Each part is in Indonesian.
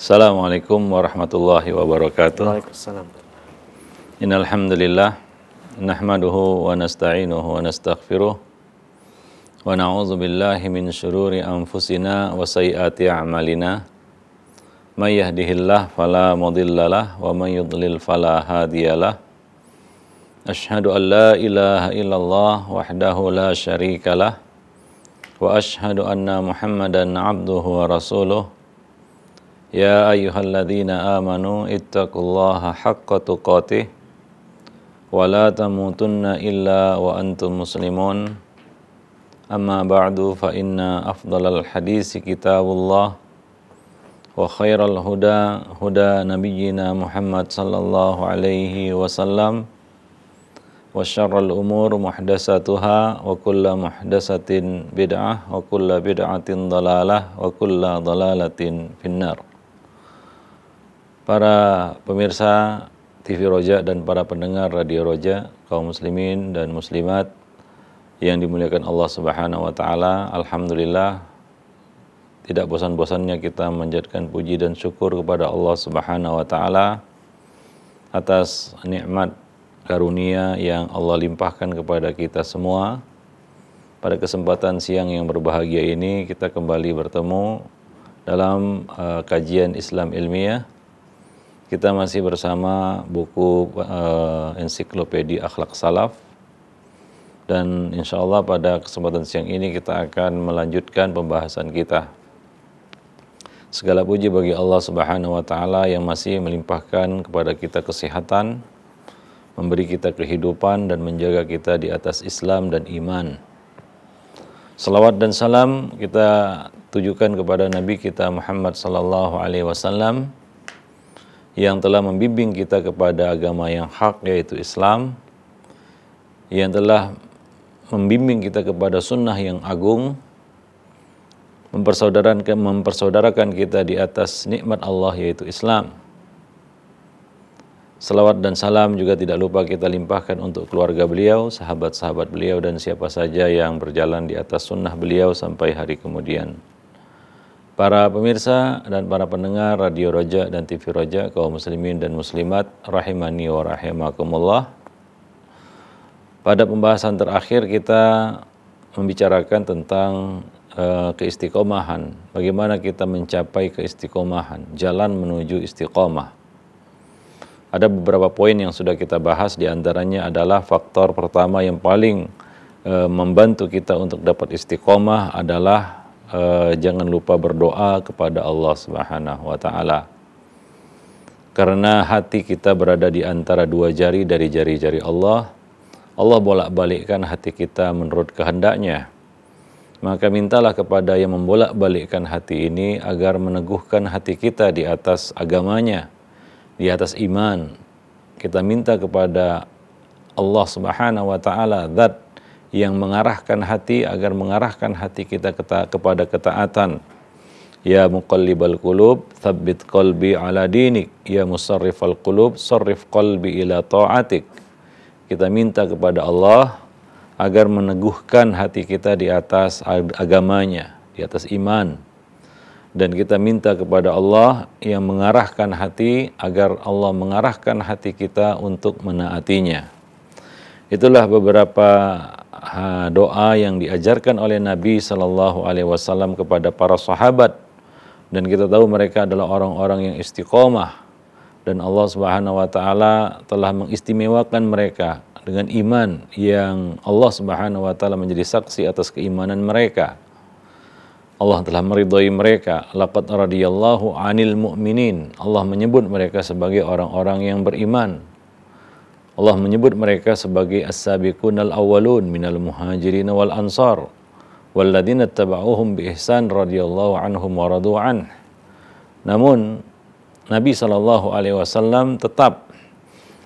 Assalamualaikum warahmatullahi wabarakatuh. Waalaikumsalam. Innal hamdalillah nahmaduhu wa nasta'inuhu wa nastaghfiruh wa na'udzu billahi min shururi anfusina wa sayyiati a'malina. May yahdihillah fala mudhillalah wa may yudlil fala hadiyalah. Ashhadu an la ilaha illallah wahdahu la syarikalah wa ashhadu anna Muhammadan 'abduhu wa rasuluh. يا أيها الذين آمنوا اتقوا الله حق تقاته ولا تموتن إلا وأنتم مسلمون أما بعد فإن أفضل الحديث كتاب الله وخير الهدى هدى نبينا محمد صلى الله عليه وسلم وشر الأمور محدثاتها وكل محدثة بدعة وكل بدعة ضلالة وكل ضلالة في النار para pemirsa TV Roja dan para pendengar Radio Roja, kaum muslimin dan muslimat yang dimuliakan Allah Subhanahu wa taala, alhamdulillah tidak bosan-bosannya kita menjadikan puji dan syukur kepada Allah Subhanahu wa taala atas nikmat karunia yang Allah limpahkan kepada kita semua. Pada kesempatan siang yang berbahagia ini kita kembali bertemu dalam uh, kajian Islam ilmiah kita masih bersama buku uh, ensiklopedia akhlak salaf dan insya Allah pada kesempatan siang ini kita akan melanjutkan pembahasan kita. Segala puji bagi Allah Subhanahu wa taala yang masih melimpahkan kepada kita kesehatan, memberi kita kehidupan dan menjaga kita di atas Islam dan iman. Salawat dan salam kita tujukan kepada Nabi kita Muhammad sallallahu alaihi wasallam yang telah membimbing kita kepada agama yang hak yaitu Islam yang telah membimbing kita kepada sunnah yang agung mempersaudarakan mempersaudarakan kita di atas nikmat Allah yaitu Islam. Selawat dan salam juga tidak lupa kita limpahkan untuk keluarga beliau, sahabat-sahabat beliau dan siapa saja yang berjalan di atas sunnah beliau sampai hari kemudian. Para pemirsa dan para pendengar Radio Roja dan TV Roja, kaum muslimin dan muslimat, rahimani wa rahimakumullah. Pada pembahasan terakhir kita membicarakan tentang uh, keistiqomahan. Bagaimana kita mencapai keistiqomahan, jalan menuju istiqomah. Ada beberapa poin yang sudah kita bahas, diantaranya adalah faktor pertama yang paling e, membantu kita untuk dapat istiqomah adalah Eh, jangan lupa berdoa kepada Allah Subhanahu wa taala. Karena hati kita berada di antara dua jari dari jari-jari Allah, Allah bolak-balikkan hati kita menurut kehendaknya. Maka mintalah kepada yang membolak-balikkan hati ini agar meneguhkan hati kita di atas agamanya, di atas iman. Kita minta kepada Allah Subhanahu wa taala that yang mengarahkan hati agar mengarahkan hati kita keta kepada ketaatan. Ya muqallibal qulub, thabbit qalbi ala dinik. Ya musarrifal qulub, sarrif qalbi ila ta'atik. Kita minta kepada Allah agar meneguhkan hati kita di atas agamanya, di atas iman. Dan kita minta kepada Allah yang mengarahkan hati agar Allah mengarahkan hati kita untuk menaatinya. Itulah beberapa doa yang diajarkan oleh Nabi Shallallahu Alaihi Wasallam kepada para sahabat dan kita tahu mereka adalah orang-orang yang istiqomah dan Allah Subhanahu Wa Taala telah mengistimewakan mereka dengan iman yang Allah Subhanahu Wa Taala menjadi saksi atas keimanan mereka. Allah telah meridhai mereka. Laqad radhiyallahu anil mu'minin. Allah menyebut mereka sebagai orang-orang yang beriman. Allah menyebut mereka sebagai as al awwalun minal muhajirin wal ansar walladzina taba'uhum bi ihsan radhiyallahu anhum wa radu an. Namun Nabi Shallallahu alaihi wasallam tetap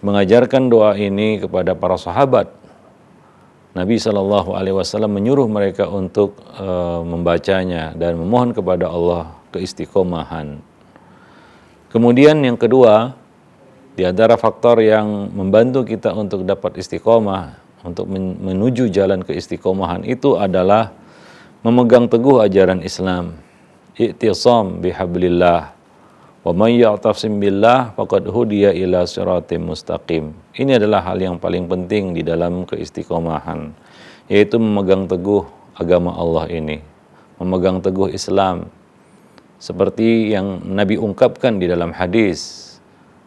mengajarkan doa ini kepada para sahabat. Nabi Shallallahu alaihi wasallam menyuruh mereka untuk uh, membacanya dan memohon kepada Allah keistiqomahan. Kemudian yang kedua, di antara faktor yang membantu kita untuk dapat istiqomah, untuk menuju jalan keistiqomahan itu adalah memegang teguh ajaran Islam. Iktisam bihablillah. Wa man ya'tasim billah faqad hudiya ila siratim mustaqim. Ini adalah hal yang paling penting di dalam keistiqomahan, yaitu memegang teguh agama Allah ini, memegang teguh Islam. Seperti yang Nabi ungkapkan di dalam hadis,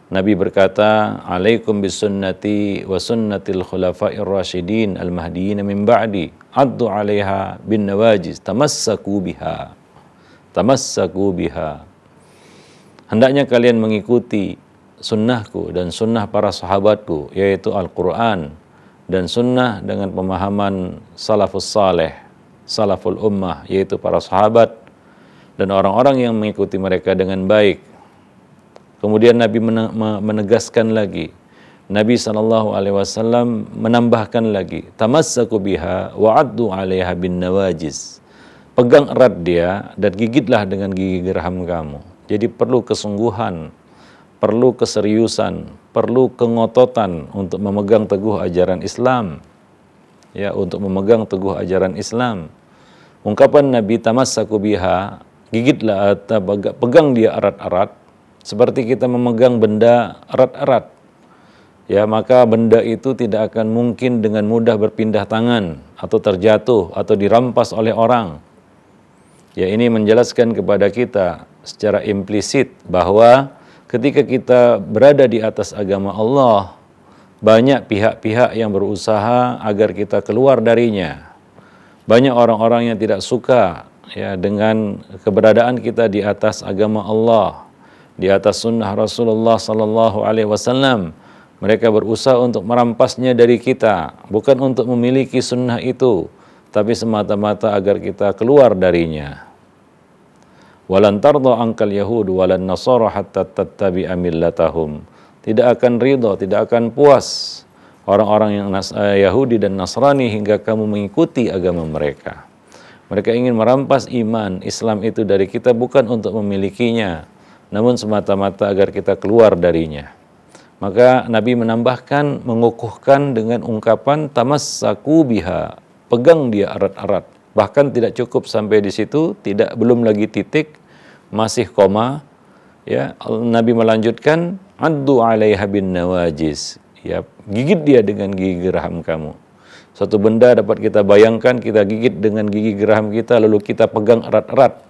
Nabi berkata, "Alaikum bisunnati wa sunnatil khulafa'ir rasyidin al-mahdiyyin min ba'di. Addu 'alaiha bin nawajiz, tamassaku biha." Tamassaku biha. Hendaknya kalian mengikuti sunnahku dan sunnah para sahabatku, yaitu Al-Quran dan sunnah dengan pemahaman salafus saleh, salaful ummah, yaitu para sahabat dan orang-orang yang mengikuti mereka dengan baik Kemudian Nabi menegaskan lagi. Nabi sallallahu alaihi wasallam menambahkan lagi, tamassaku biha wa'addu 'alaiha bin nawajiz. Pegang erat dia dan gigitlah dengan gigi geraham kamu. Jadi perlu kesungguhan, perlu keseriusan, perlu kengototan untuk memegang teguh ajaran Islam. Ya, untuk memegang teguh ajaran Islam. Ungkapan Nabi tamassaku biha, gigitlah pegang dia erat-erat seperti kita memegang benda erat-erat. Ya, maka benda itu tidak akan mungkin dengan mudah berpindah tangan atau terjatuh atau dirampas oleh orang. Ya, ini menjelaskan kepada kita secara implisit bahwa ketika kita berada di atas agama Allah, banyak pihak-pihak yang berusaha agar kita keluar darinya. Banyak orang-orang yang tidak suka ya dengan keberadaan kita di atas agama Allah di atas sunnah Rasulullah Sallallahu Alaihi Wasallam. Mereka berusaha untuk merampasnya dari kita, bukan untuk memiliki sunnah itu, tapi semata-mata agar kita keluar darinya. Walan tardo angkal Yahud walan Nasara hatta tattabi amillatahum. Tidak akan ridho, tidak akan puas orang-orang yang eh, Yahudi dan Nasrani hingga kamu mengikuti agama mereka. Mereka ingin merampas iman Islam itu dari kita bukan untuk memilikinya, namun semata-mata agar kita keluar darinya. Maka Nabi menambahkan, mengukuhkan dengan ungkapan tamassaku biha, pegang dia erat-erat. Bahkan tidak cukup sampai di situ, tidak belum lagi titik, masih koma. Ya, Nabi melanjutkan addu alaiha bin nawajis. Ya, gigit dia dengan gigi geraham kamu. satu benda dapat kita bayangkan, kita gigit dengan gigi geraham kita, lalu kita pegang erat-erat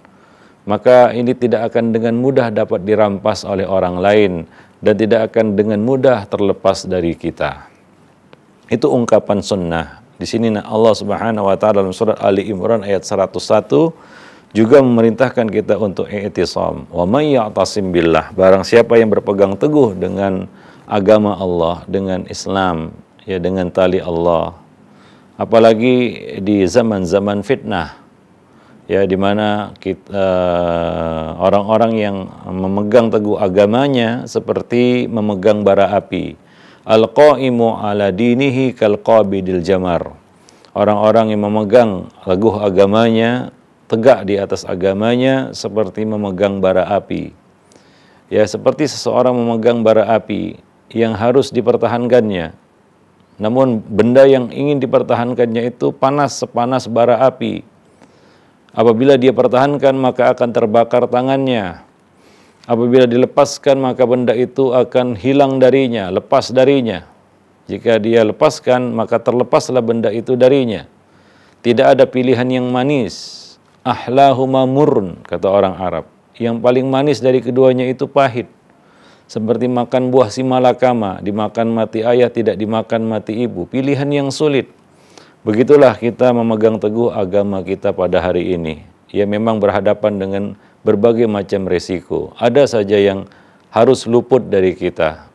maka ini tidak akan dengan mudah dapat dirampas oleh orang lain dan tidak akan dengan mudah terlepas dari kita. Itu ungkapan sunnah. Di sini Allah Subhanahu wa taala dalam surat Ali Imran ayat 101 juga memerintahkan kita untuk i'tisam. Wa may ya'tasim billah, barang siapa yang berpegang teguh dengan agama Allah, dengan Islam, ya dengan tali Allah. Apalagi di zaman-zaman fitnah, ya di mana eh, orang-orang uh, yang memegang teguh agamanya seperti memegang bara api. Al-qaimu ala dinihi kal jamar. Orang-orang yang memegang teguh agamanya tegak di atas agamanya seperti memegang bara api. Ya seperti seseorang memegang bara api yang harus dipertahankannya. Namun benda yang ingin dipertahankannya itu panas sepanas bara api Apabila dia pertahankan maka akan terbakar tangannya. Apabila dilepaskan maka benda itu akan hilang darinya, lepas darinya. Jika dia lepaskan maka terlepaslah benda itu darinya. Tidak ada pilihan yang manis. Ahlahuma murn kata orang Arab. Yang paling manis dari keduanya itu pahit. Seperti makan buah simalakama, dimakan mati ayah, tidak dimakan mati ibu. Pilihan yang sulit. Begitulah kita memegang teguh agama kita pada hari ini. Ya memang berhadapan dengan berbagai macam resiko. Ada saja yang harus luput dari kita,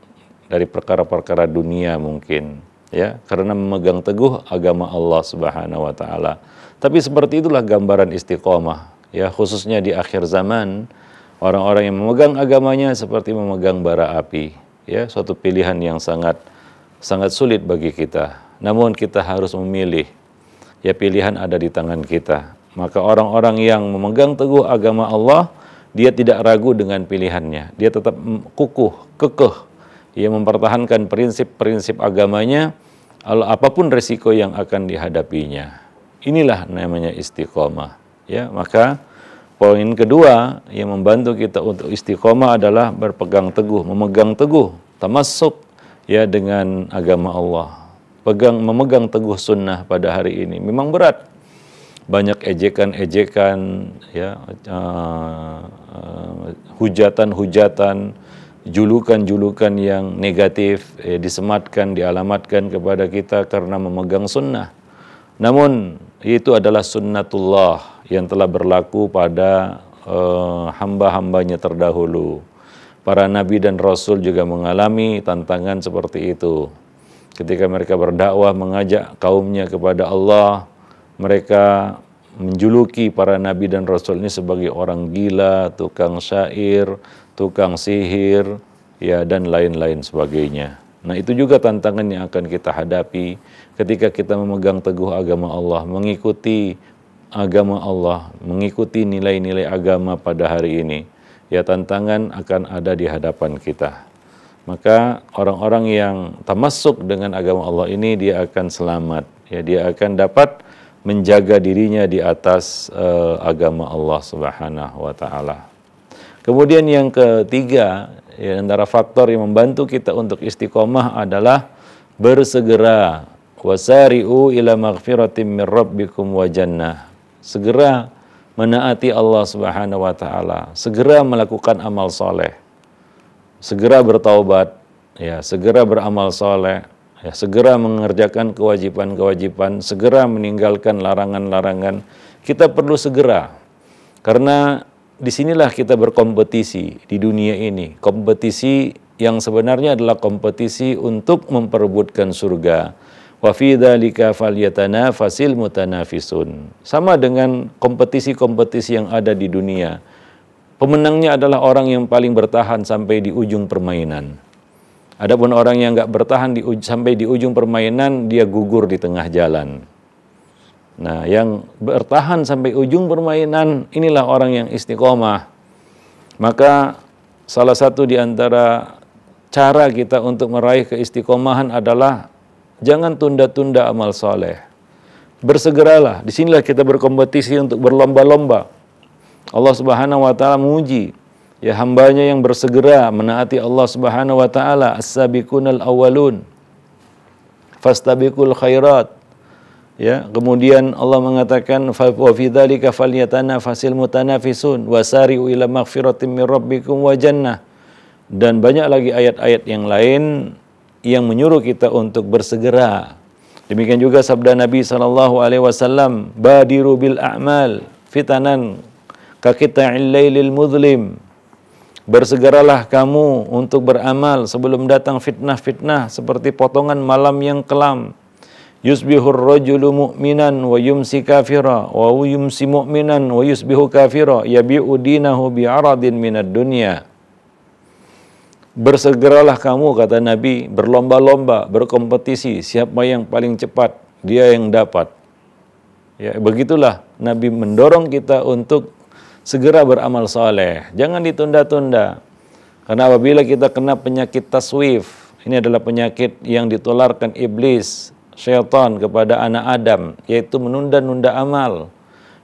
dari perkara-perkara dunia mungkin. Ya, karena memegang teguh agama Allah Subhanahu wa taala. Tapi seperti itulah gambaran istiqomah, ya khususnya di akhir zaman orang-orang yang memegang agamanya seperti memegang bara api, ya suatu pilihan yang sangat sangat sulit bagi kita namun kita harus memilih. Ya pilihan ada di tangan kita. Maka orang-orang yang memegang teguh agama Allah, dia tidak ragu dengan pilihannya. Dia tetap kukuh, kekeh. Ia mempertahankan prinsip-prinsip agamanya, apapun resiko yang akan dihadapinya. Inilah namanya istiqomah. Ya, maka poin kedua yang membantu kita untuk istiqomah adalah berpegang teguh, memegang teguh, termasuk ya dengan agama Allah pegang memegang teguh sunnah pada hari ini memang berat banyak ejekan-ejekan ya uh, uh, hujatan-hujatan julukan-julukan yang negatif eh, disematkan dialamatkan kepada kita karena memegang sunnah namun itu adalah sunnatullah yang telah berlaku pada uh, hamba-hambanya terdahulu para nabi dan rasul juga mengalami tantangan seperti itu ketika mereka berdakwah mengajak kaumnya kepada Allah, mereka menjuluki para nabi dan rasul ini sebagai orang gila, tukang syair, tukang sihir, ya dan lain-lain sebagainya. Nah, itu juga tantangan yang akan kita hadapi ketika kita memegang teguh agama Allah, mengikuti agama Allah, mengikuti nilai-nilai agama pada hari ini. Ya, tantangan akan ada di hadapan kita maka orang-orang yang termasuk dengan agama Allah ini dia akan selamat ya dia akan dapat menjaga dirinya di atas uh, agama Allah Subhanahu wa taala. Kemudian yang ketiga ya, antara faktor yang membantu kita untuk istiqomah adalah bersegera wasari'u ila maghfiratin mir rabbikum wa jannah. Segera menaati Allah Subhanahu wa taala, segera melakukan amal soleh segera bertaubat, ya, segera beramal soleh, ya, segera mengerjakan kewajiban-kewajiban, segera meninggalkan larangan-larangan. Kita perlu segera, karena disinilah kita berkompetisi di dunia ini. Kompetisi yang sebenarnya adalah kompetisi untuk memperebutkan surga. mutanafisun. Sama dengan kompetisi-kompetisi yang ada di dunia Pemenangnya adalah orang yang paling bertahan sampai di ujung permainan. Adapun orang yang nggak bertahan di, sampai di ujung permainan, dia gugur di tengah jalan. Nah, yang bertahan sampai ujung permainan, inilah orang yang istiqomah. Maka salah satu di antara cara kita untuk meraih keistiqomahan adalah jangan tunda-tunda amal soleh. Bersegeralah, disinilah kita berkompetisi untuk berlomba-lomba. Allah Subhanahu wa taala memuji ya hambanya yang bersegera menaati Allah Subhanahu wa taala as-sabiqunal awwalun fastabiqul khairat ya kemudian Allah mengatakan wa fi dzalika falyatanafasil mutanafisun wasari'u ila maghfiratin mir rabbikum wa jannah dan banyak lagi ayat-ayat yang lain yang menyuruh kita untuk bersegera demikian juga sabda Nabi sallallahu alaihi wasallam badiru bil a'mal fitanan Kakita'il lailil mudlim. Bersegeralah kamu untuk beramal sebelum datang fitnah-fitnah seperti potongan malam yang kelam. Yusbihur rajulu mu'minan wa yumsi kafira wa yumsi mu'minan wa yusbihu kafira yabi'u dinahu bi'aradin minad dunya. Bersegeralah kamu kata Nabi berlomba-lomba, berkompetisi siapa yang paling cepat dia yang dapat. Ya, begitulah Nabi mendorong kita untuk segera beramal soleh. Jangan ditunda-tunda. Karena apabila kita kena penyakit taswif, ini adalah penyakit yang ditularkan iblis, syaitan kepada anak Adam, yaitu menunda-nunda amal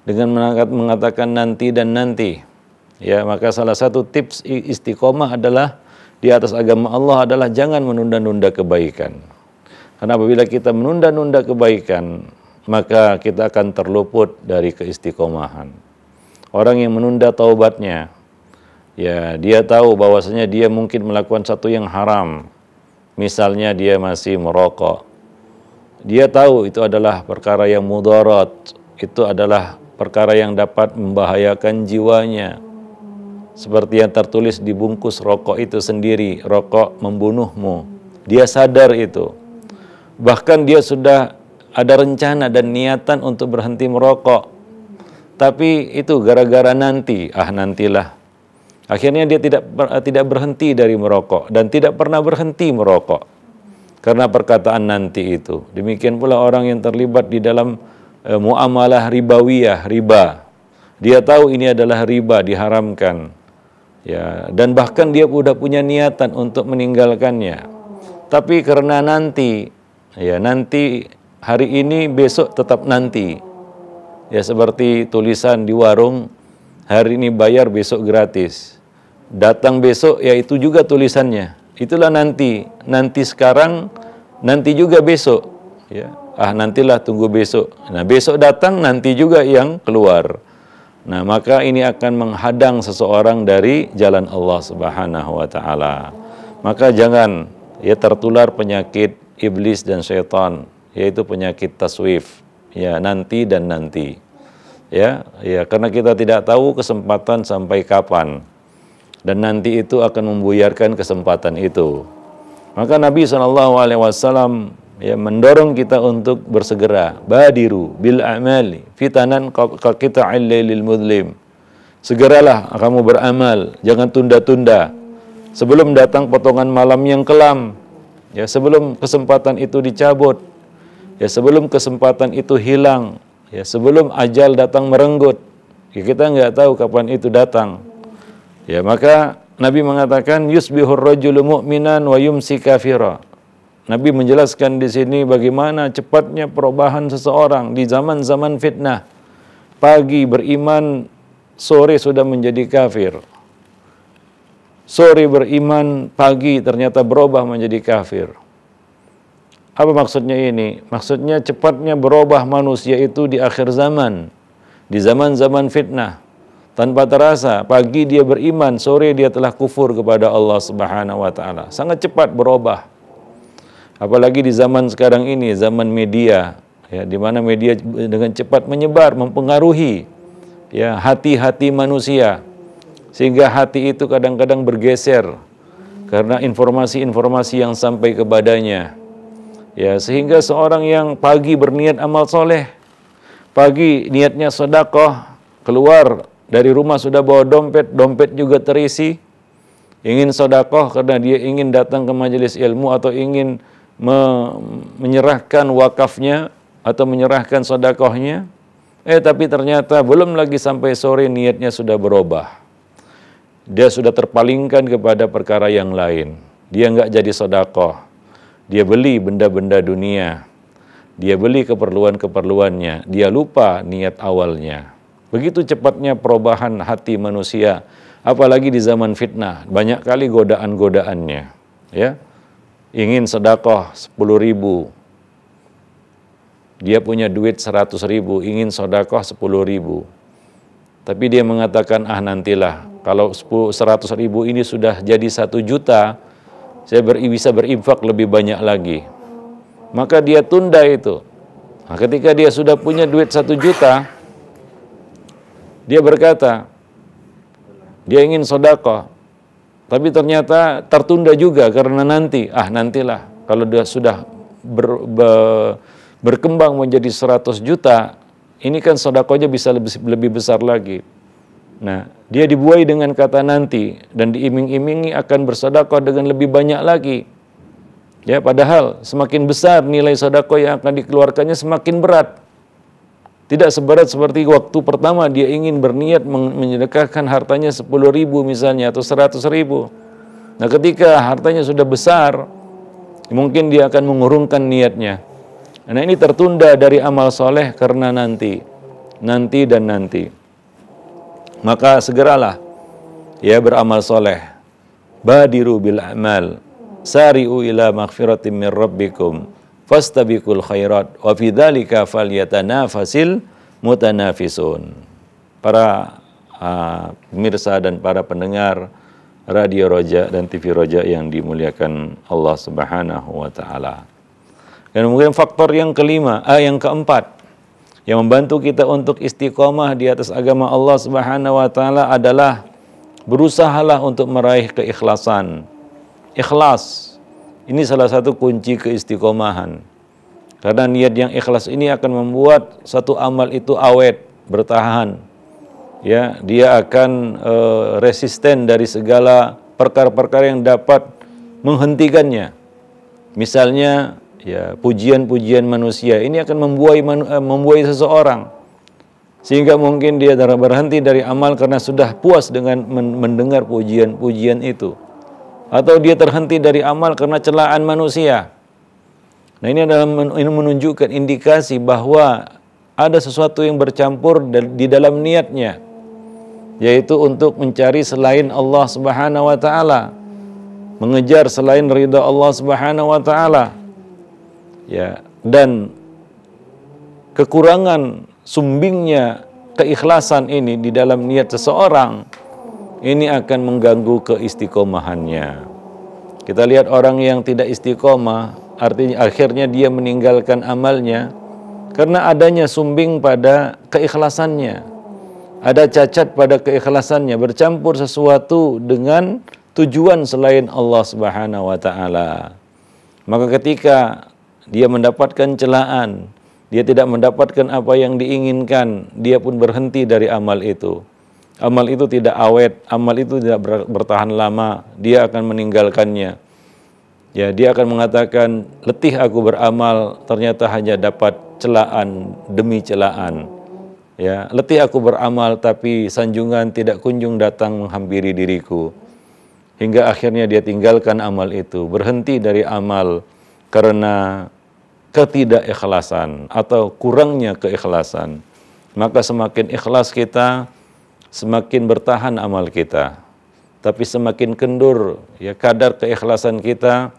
dengan mengatakan nanti dan nanti. Ya, maka salah satu tips istiqomah adalah di atas agama Allah adalah jangan menunda-nunda kebaikan. Karena apabila kita menunda-nunda kebaikan, maka kita akan terluput dari keistiqomahan orang yang menunda taubatnya. Ya, dia tahu bahwasanya dia mungkin melakukan satu yang haram. Misalnya dia masih merokok. Dia tahu itu adalah perkara yang mudarat, itu adalah perkara yang dapat membahayakan jiwanya. Seperti yang tertulis di bungkus rokok itu sendiri, rokok membunuhmu. Dia sadar itu. Bahkan dia sudah ada rencana dan niatan untuk berhenti merokok tapi itu gara-gara nanti, ah nantilah. Akhirnya dia tidak eh, tidak berhenti dari merokok dan tidak pernah berhenti merokok karena perkataan nanti itu. Demikian pula orang yang terlibat di dalam e, muamalah ribawiyah, riba. Dia tahu ini adalah riba diharamkan. Ya, dan bahkan dia sudah punya niatan untuk meninggalkannya. Tapi karena nanti, ya nanti hari ini besok tetap nanti Ya seperti tulisan di warung, hari ini bayar besok gratis. Datang besok ya itu juga tulisannya. Itulah nanti, nanti sekarang, nanti juga besok. Ya. Ah nantilah tunggu besok. Nah besok datang nanti juga yang keluar. Nah, maka ini akan menghadang seseorang dari jalan Allah Subhanahu wa taala. Maka jangan ya tertular penyakit iblis dan syaitan, yaitu penyakit taswif ya nanti dan nanti ya ya karena kita tidak tahu kesempatan sampai kapan dan nanti itu akan membuyarkan kesempatan itu maka Nabi saw ya mendorong kita untuk bersegera badiru bil amali fitanan kita lil mudlim segeralah kamu beramal jangan tunda-tunda sebelum datang potongan malam yang kelam ya sebelum kesempatan itu dicabut ya sebelum kesempatan itu hilang, ya sebelum ajal datang merenggut, ya kita nggak tahu kapan itu datang. Ya maka Nabi mengatakan yusbihur rajulu mu'minan wa yumsi kafira. Nabi menjelaskan di sini bagaimana cepatnya perubahan seseorang di zaman-zaman fitnah. Pagi beriman, sore sudah menjadi kafir. Sore beriman, pagi ternyata berubah menjadi kafir. Apa maksudnya ini? Maksudnya cepatnya berubah manusia itu di akhir zaman, di zaman-zaman fitnah. Tanpa terasa, pagi dia beriman, sore dia telah kufur kepada Allah Subhanahu wa taala. Sangat cepat berubah. Apalagi di zaman sekarang ini, zaman media, ya di mana media dengan cepat menyebar, mempengaruhi ya hati-hati manusia. Sehingga hati itu kadang-kadang bergeser karena informasi-informasi yang sampai kepadanya Ya, sehingga seorang yang pagi berniat amal soleh, pagi niatnya sedekah, keluar dari rumah sudah bawa dompet, dompet juga terisi, ingin sedekah karena dia ingin datang ke majelis ilmu atau ingin me menyerahkan wakafnya atau menyerahkan sedekahnya. eh tapi ternyata belum lagi sampai sore niatnya sudah berubah. Dia sudah terpalingkan kepada perkara yang lain. Dia nggak jadi sedekah dia beli benda-benda dunia, dia beli keperluan-keperluannya, dia lupa niat awalnya. Begitu cepatnya perubahan hati manusia, apalagi di zaman fitnah, banyak kali godaan-godaannya. Ya, ingin sedekah 10 ribu, dia punya duit 100 ribu, ingin sedekah 10 ribu. Tapi dia mengatakan, ah nantilah, kalau seratus 100 ribu ini sudah jadi satu juta, saya beri, bisa berinfak lebih banyak lagi. Maka dia tunda itu. Nah, ketika dia sudah punya duit satu juta, dia berkata, dia ingin sodako, tapi ternyata tertunda juga karena nanti, ah nantilah kalau dia sudah ber, be, berkembang menjadi seratus juta, ini kan sodakonya bisa lebih, lebih besar lagi. Nah, dia dibuai dengan kata nanti dan diiming-imingi akan bersedekah dengan lebih banyak lagi. Ya, padahal semakin besar nilai sedekah yang akan dikeluarkannya semakin berat. Tidak seberat seperti waktu pertama dia ingin berniat menyedekahkan hartanya 10 ribu misalnya atau 100 ribu. Nah ketika hartanya sudah besar, mungkin dia akan mengurungkan niatnya. Nah ini tertunda dari amal soleh karena nanti, nanti dan nanti maka segeralah ya beramal soleh badiru bil amal sari'u ila maghfiratin min rabbikum fastabiqul khairat wa fi dzalika falyatanafasil mutanafisun para uh, pemirsa dan para pendengar Radio Roja dan TV Roja yang dimuliakan Allah Subhanahu wa taala. Dan mungkin faktor yang kelima, ah, yang keempat, yang membantu kita untuk istiqomah di atas agama Allah Subhanahu wa taala adalah berusahalah untuk meraih keikhlasan. Ikhlas ini salah satu kunci keistiqomahan. Karena niat yang ikhlas ini akan membuat satu amal itu awet, bertahan. Ya, dia akan e, resisten dari segala perkara-perkara yang dapat menghentikannya. Misalnya ya pujian-pujian manusia ini akan membuai eh, membuai seseorang sehingga mungkin dia berhenti dari amal karena sudah puas dengan mendengar pujian-pujian itu atau dia terhenti dari amal karena celaan manusia. Nah ini adalah menunjukkan indikasi bahwa ada sesuatu yang bercampur di dalam niatnya yaitu untuk mencari selain Allah Subhanahu wa taala mengejar selain ridha Allah Subhanahu wa taala ya dan kekurangan sumbingnya keikhlasan ini di dalam niat seseorang ini akan mengganggu keistiqomahannya. Kita lihat orang yang tidak istiqomah, artinya akhirnya dia meninggalkan amalnya karena adanya sumbing pada keikhlasannya. Ada cacat pada keikhlasannya, bercampur sesuatu dengan tujuan selain Allah Subhanahu wa taala. Maka ketika dia mendapatkan celaan, dia tidak mendapatkan apa yang diinginkan, dia pun berhenti dari amal itu. Amal itu tidak awet, amal itu tidak bertahan lama, dia akan meninggalkannya. Ya, dia akan mengatakan, letih aku beramal, ternyata hanya dapat celaan demi celaan. Ya, letih aku beramal tapi sanjungan tidak kunjung datang menghampiri diriku. Hingga akhirnya dia tinggalkan amal itu, berhenti dari amal karena ketidakikhlasan atau kurangnya keikhlasan. Maka semakin ikhlas kita, semakin bertahan amal kita. Tapi semakin kendur ya kadar keikhlasan kita,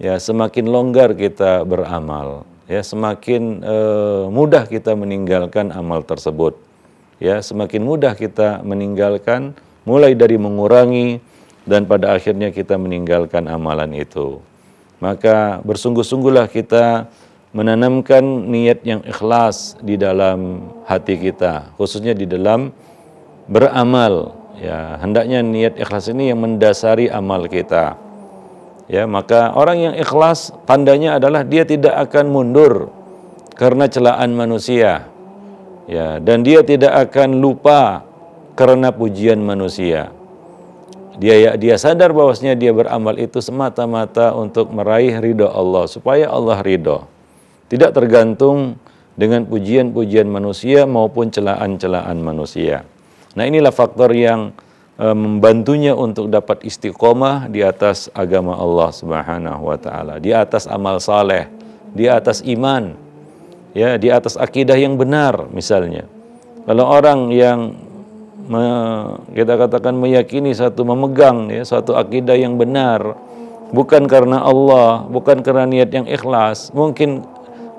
ya semakin longgar kita beramal, ya semakin eh, mudah kita meninggalkan amal tersebut. Ya, semakin mudah kita meninggalkan mulai dari mengurangi dan pada akhirnya kita meninggalkan amalan itu. Maka bersungguh-sungguhlah kita menanamkan niat yang ikhlas di dalam hati kita, khususnya di dalam beramal. Ya, hendaknya niat ikhlas ini yang mendasari amal kita. Ya, maka orang yang ikhlas tandanya adalah dia tidak akan mundur karena celaan manusia. Ya, dan dia tidak akan lupa karena pujian manusia. Dia ya dia sadar bahwasanya dia beramal itu semata-mata untuk meraih ridho Allah supaya Allah ridho tidak tergantung dengan pujian-pujian manusia maupun celaan-celaan manusia. Nah, inilah faktor yang e, membantunya untuk dapat istiqomah di atas agama Allah Subhanahu wa taala, di atas amal saleh, di atas iman, ya, di atas akidah yang benar misalnya. Kalau orang yang me, kita katakan meyakini satu memegang ya satu akidah yang benar bukan karena Allah, bukan karena niat yang ikhlas, mungkin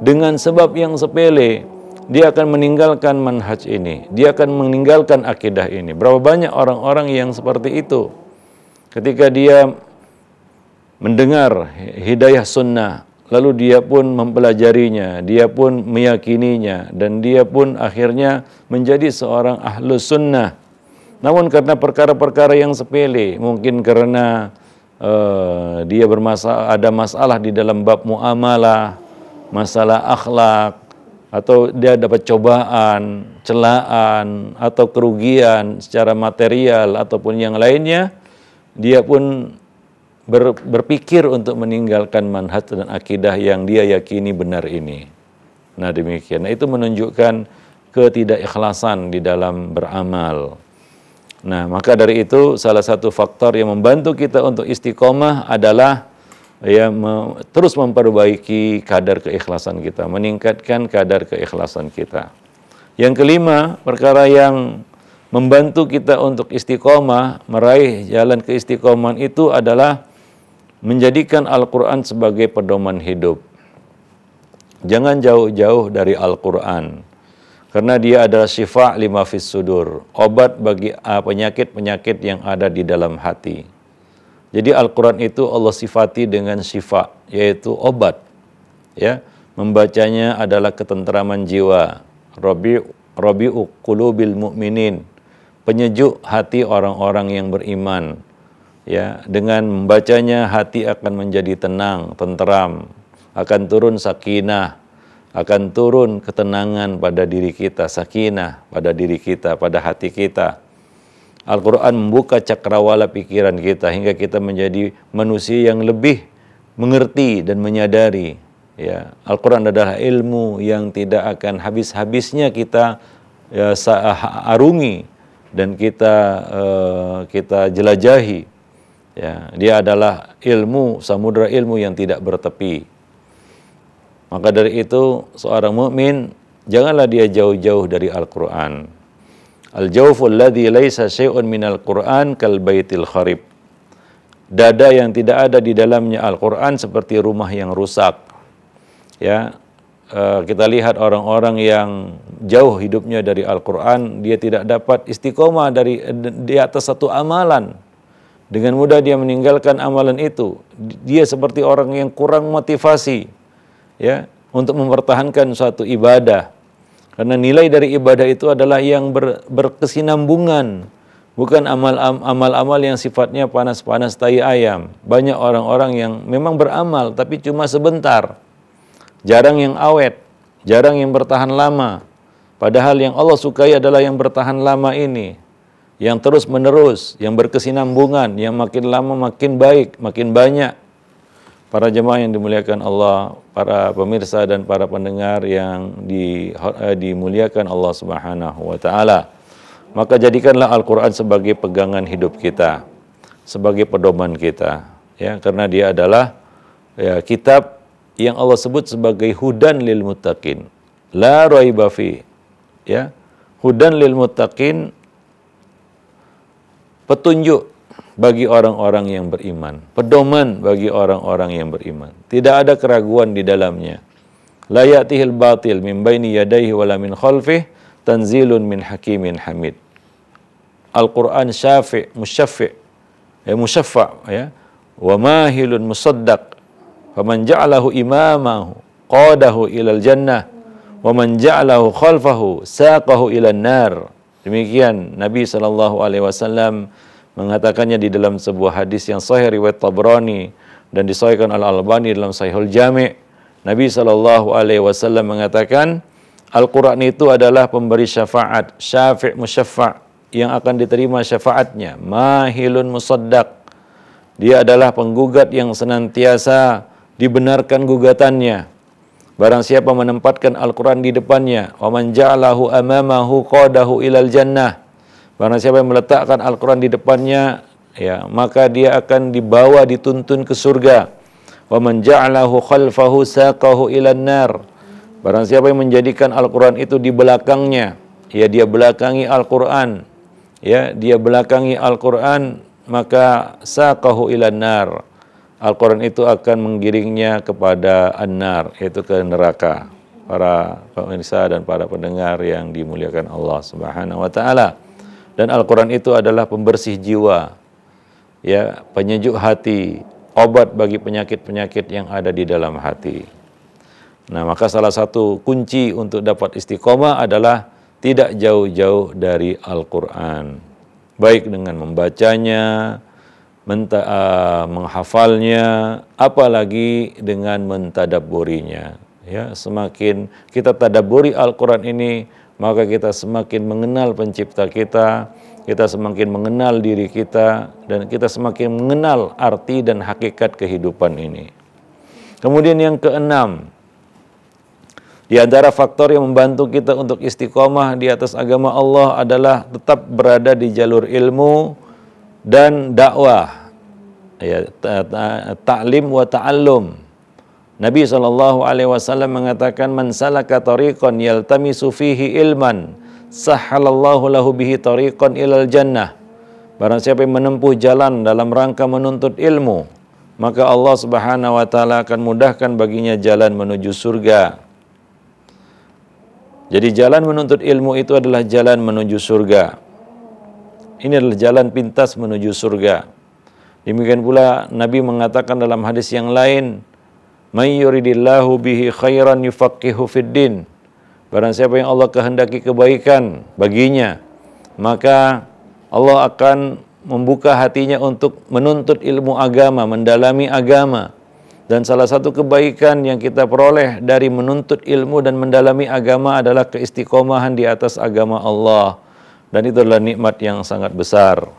dengan sebab yang sepele dia akan meninggalkan manhaj ini dia akan meninggalkan akidah ini berapa banyak orang-orang yang seperti itu ketika dia mendengar hidayah sunnah lalu dia pun mempelajarinya dia pun meyakininya dan dia pun akhirnya menjadi seorang ahlu sunnah namun karena perkara-perkara yang sepele, mungkin karena uh, eh, dia bermasalah ada masalah di dalam bab muamalah, masalah akhlak atau dia dapat cobaan, celaan atau kerugian secara material ataupun yang lainnya, dia pun ber, berpikir untuk meninggalkan manhaj dan akidah yang dia yakini benar ini. Nah demikian. Nah, itu menunjukkan ketidakikhlasan di dalam beramal. Nah maka dari itu salah satu faktor yang membantu kita untuk istiqomah adalah ya me, terus memperbaiki kadar keikhlasan kita, meningkatkan kadar keikhlasan kita. Yang kelima, perkara yang membantu kita untuk istiqomah, meraih jalan keistiqomahan itu adalah menjadikan Al-Qur'an sebagai pedoman hidup. Jangan jauh-jauh dari Al-Qur'an. Karena dia adalah syifa lima fis sudur, obat bagi ah, penyakit-penyakit yang ada di dalam hati. Jadi Al-Quran itu Allah sifati dengan sifat yaitu obat. Ya, membacanya adalah ketentraman jiwa. Robi mu'minin. Penyejuk hati orang-orang yang beriman. Ya, dengan membacanya hati akan menjadi tenang, tenteram, akan turun sakinah, akan turun ketenangan pada diri kita, sakinah pada diri kita, pada hati kita. Al-Quran membuka cakrawala pikiran kita hingga kita menjadi manusia yang lebih mengerti dan menyadari. Ya, Al-Quran adalah ilmu yang tidak akan habis-habisnya kita ya, arungi dan kita uh, kita jelajahi. Ya, dia adalah ilmu samudra ilmu yang tidak bertepi. Maka dari itu seorang mukmin janganlah dia jauh-jauh dari Al-Qur'an. Al-jawfu alladhi laisa syai'un minal Qur'an kal baitil kharib. Dada yang tidak ada di dalamnya Al-Qur'an seperti rumah yang rusak. Ya, e, kita lihat orang-orang yang jauh hidupnya dari Al-Qur'an, dia tidak dapat istiqomah dari di atas satu amalan. Dengan mudah dia meninggalkan amalan itu. Dia seperti orang yang kurang motivasi ya untuk mempertahankan suatu ibadah karena nilai dari ibadah itu adalah yang ber, berkesinambungan, bukan amal-amal yang sifatnya panas-panas tai ayam. Banyak orang-orang yang memang beramal tapi cuma sebentar. Jarang yang awet, jarang yang bertahan lama. Padahal yang Allah sukai adalah yang bertahan lama ini, yang terus menerus, yang berkesinambungan, yang makin lama makin baik, makin banyak. Para jemaah yang dimuliakan Allah, para pemirsa dan para pendengar yang di, eh, dimuliakan Allah Subhanahu wa taala. Maka jadikanlah Al-Qur'an sebagai pegangan hidup kita, sebagai pedoman kita, ya karena dia adalah ya, kitab yang Allah sebut sebagai hudan lil muttaqin. La raiba fi. Ya. Hudan lil muttaqin petunjuk bagi orang-orang yang beriman, pedoman bagi orang-orang yang beriman. Tidak ada keraguan di dalamnya. La ya'tihil batil min baini yadaihi wala min khalfih tanzilun min hakimin hamid. Al-Qur'an syafi' musyaffi' ya eh, musyaffa' ya wa mahilun musaddaq faman ja'alahu imamahu qadahu ilal jannah wa man ja'alahu khalfahu saqahu ilan nar. Demikian Nabi sallallahu alaihi wasallam mengatakannya di dalam sebuah hadis yang sahih riwayat Tabrani dan disahihkan Al Albani dalam Sahihul Jami. Nabi saw alaihi wasallam mengatakan Al-Qur'an itu adalah pemberi syafaat, syafi' musyaffa' yang akan diterima syafaatnya, mahilun musaddaq. Dia adalah penggugat yang senantiasa dibenarkan gugatannya. Barang siapa menempatkan Al-Qur'an di depannya, wa man ja'alahu amamahu qadahu ilal jannah Barang siapa yang meletakkan Al-Quran di depannya, ya maka dia akan dibawa dituntun ke surga. Wa man ja'alahu khalfahu saqahu ilan nar. Barang siapa yang menjadikan Al-Quran itu di belakangnya, ya dia belakangi Al-Quran, ya dia belakangi Al-Quran, maka saqahu ilan nar. Al-Quran itu akan menggiringnya kepada an-nar, yaitu ke neraka. Para pemirsa dan para pendengar yang dimuliakan Allah Subhanahu wa taala. Dan Al-Quran itu adalah pembersih jiwa, ya penyejuk hati, obat bagi penyakit-penyakit yang ada di dalam hati. Nah, maka salah satu kunci untuk dapat istiqomah adalah tidak jauh-jauh dari Al-Quran. Baik dengan membacanya, menta, ah, menghafalnya, apalagi dengan mentadaburinya. Ya, semakin kita tadaburi Al-Quran ini, maka kita semakin mengenal pencipta kita, kita semakin mengenal diri kita, dan kita semakin mengenal arti dan hakikat kehidupan ini. Kemudian yang keenam, di antara faktor yang membantu kita untuk istiqomah di atas agama Allah adalah tetap berada di jalur ilmu dan dakwah. Ya, ta'lim wa ta'allum. Nabi Shallallahu Alaihi Wasallam mengatakan man salaka tariqan yaltamisu fihi ilman sahalallahu lahu bihi tariqan ilal jannah barang siapa yang menempuh jalan dalam rangka menuntut ilmu maka Allah Subhanahu wa taala akan mudahkan baginya jalan menuju surga jadi jalan menuntut ilmu itu adalah jalan menuju surga ini adalah jalan pintas menuju surga demikian pula Nabi mengatakan dalam hadis yang lain May yuridillahu bihi khairan yufaqihu Barang siapa yang Allah kehendaki kebaikan baginya, maka Allah akan membuka hatinya untuk menuntut ilmu agama, mendalami agama. Dan salah satu kebaikan yang kita peroleh dari menuntut ilmu dan mendalami agama adalah keistiqomahan di atas agama Allah. Dan itu adalah nikmat yang sangat besar.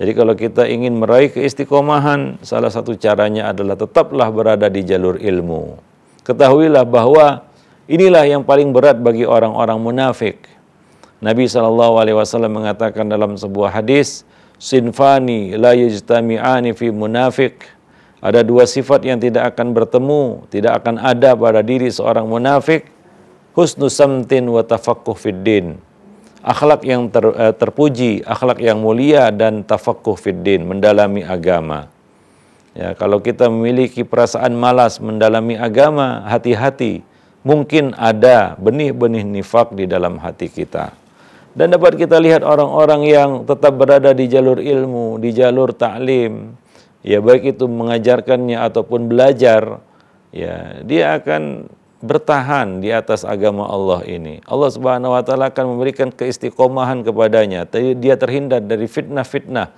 Jadi kalau kita ingin meraih keistiqomahan, salah satu caranya adalah tetaplah berada di jalur ilmu. Ketahuilah bahwa inilah yang paling berat bagi orang-orang munafik. Nabi Shallallahu Alaihi Wasallam mengatakan dalam sebuah hadis, sinfani la yajtami'ani fi munafik. Ada dua sifat yang tidak akan bertemu, tidak akan ada pada diri seorang munafik. Husnu samtin wa tafakuh fid akhlak yang ter, eh, terpuji, akhlak yang mulia dan tafakuh fiddin, mendalami agama. Ya, kalau kita memiliki perasaan malas mendalami agama, hati-hati. Mungkin ada benih-benih nifak di dalam hati kita. Dan dapat kita lihat orang-orang yang tetap berada di jalur ilmu, di jalur taklim, ya baik itu mengajarkannya ataupun belajar, ya dia akan bertahan di atas agama Allah ini. Allah Subhanahu wa taala akan memberikan keistiqomahan kepadanya. Dia terhindar dari fitnah-fitnah,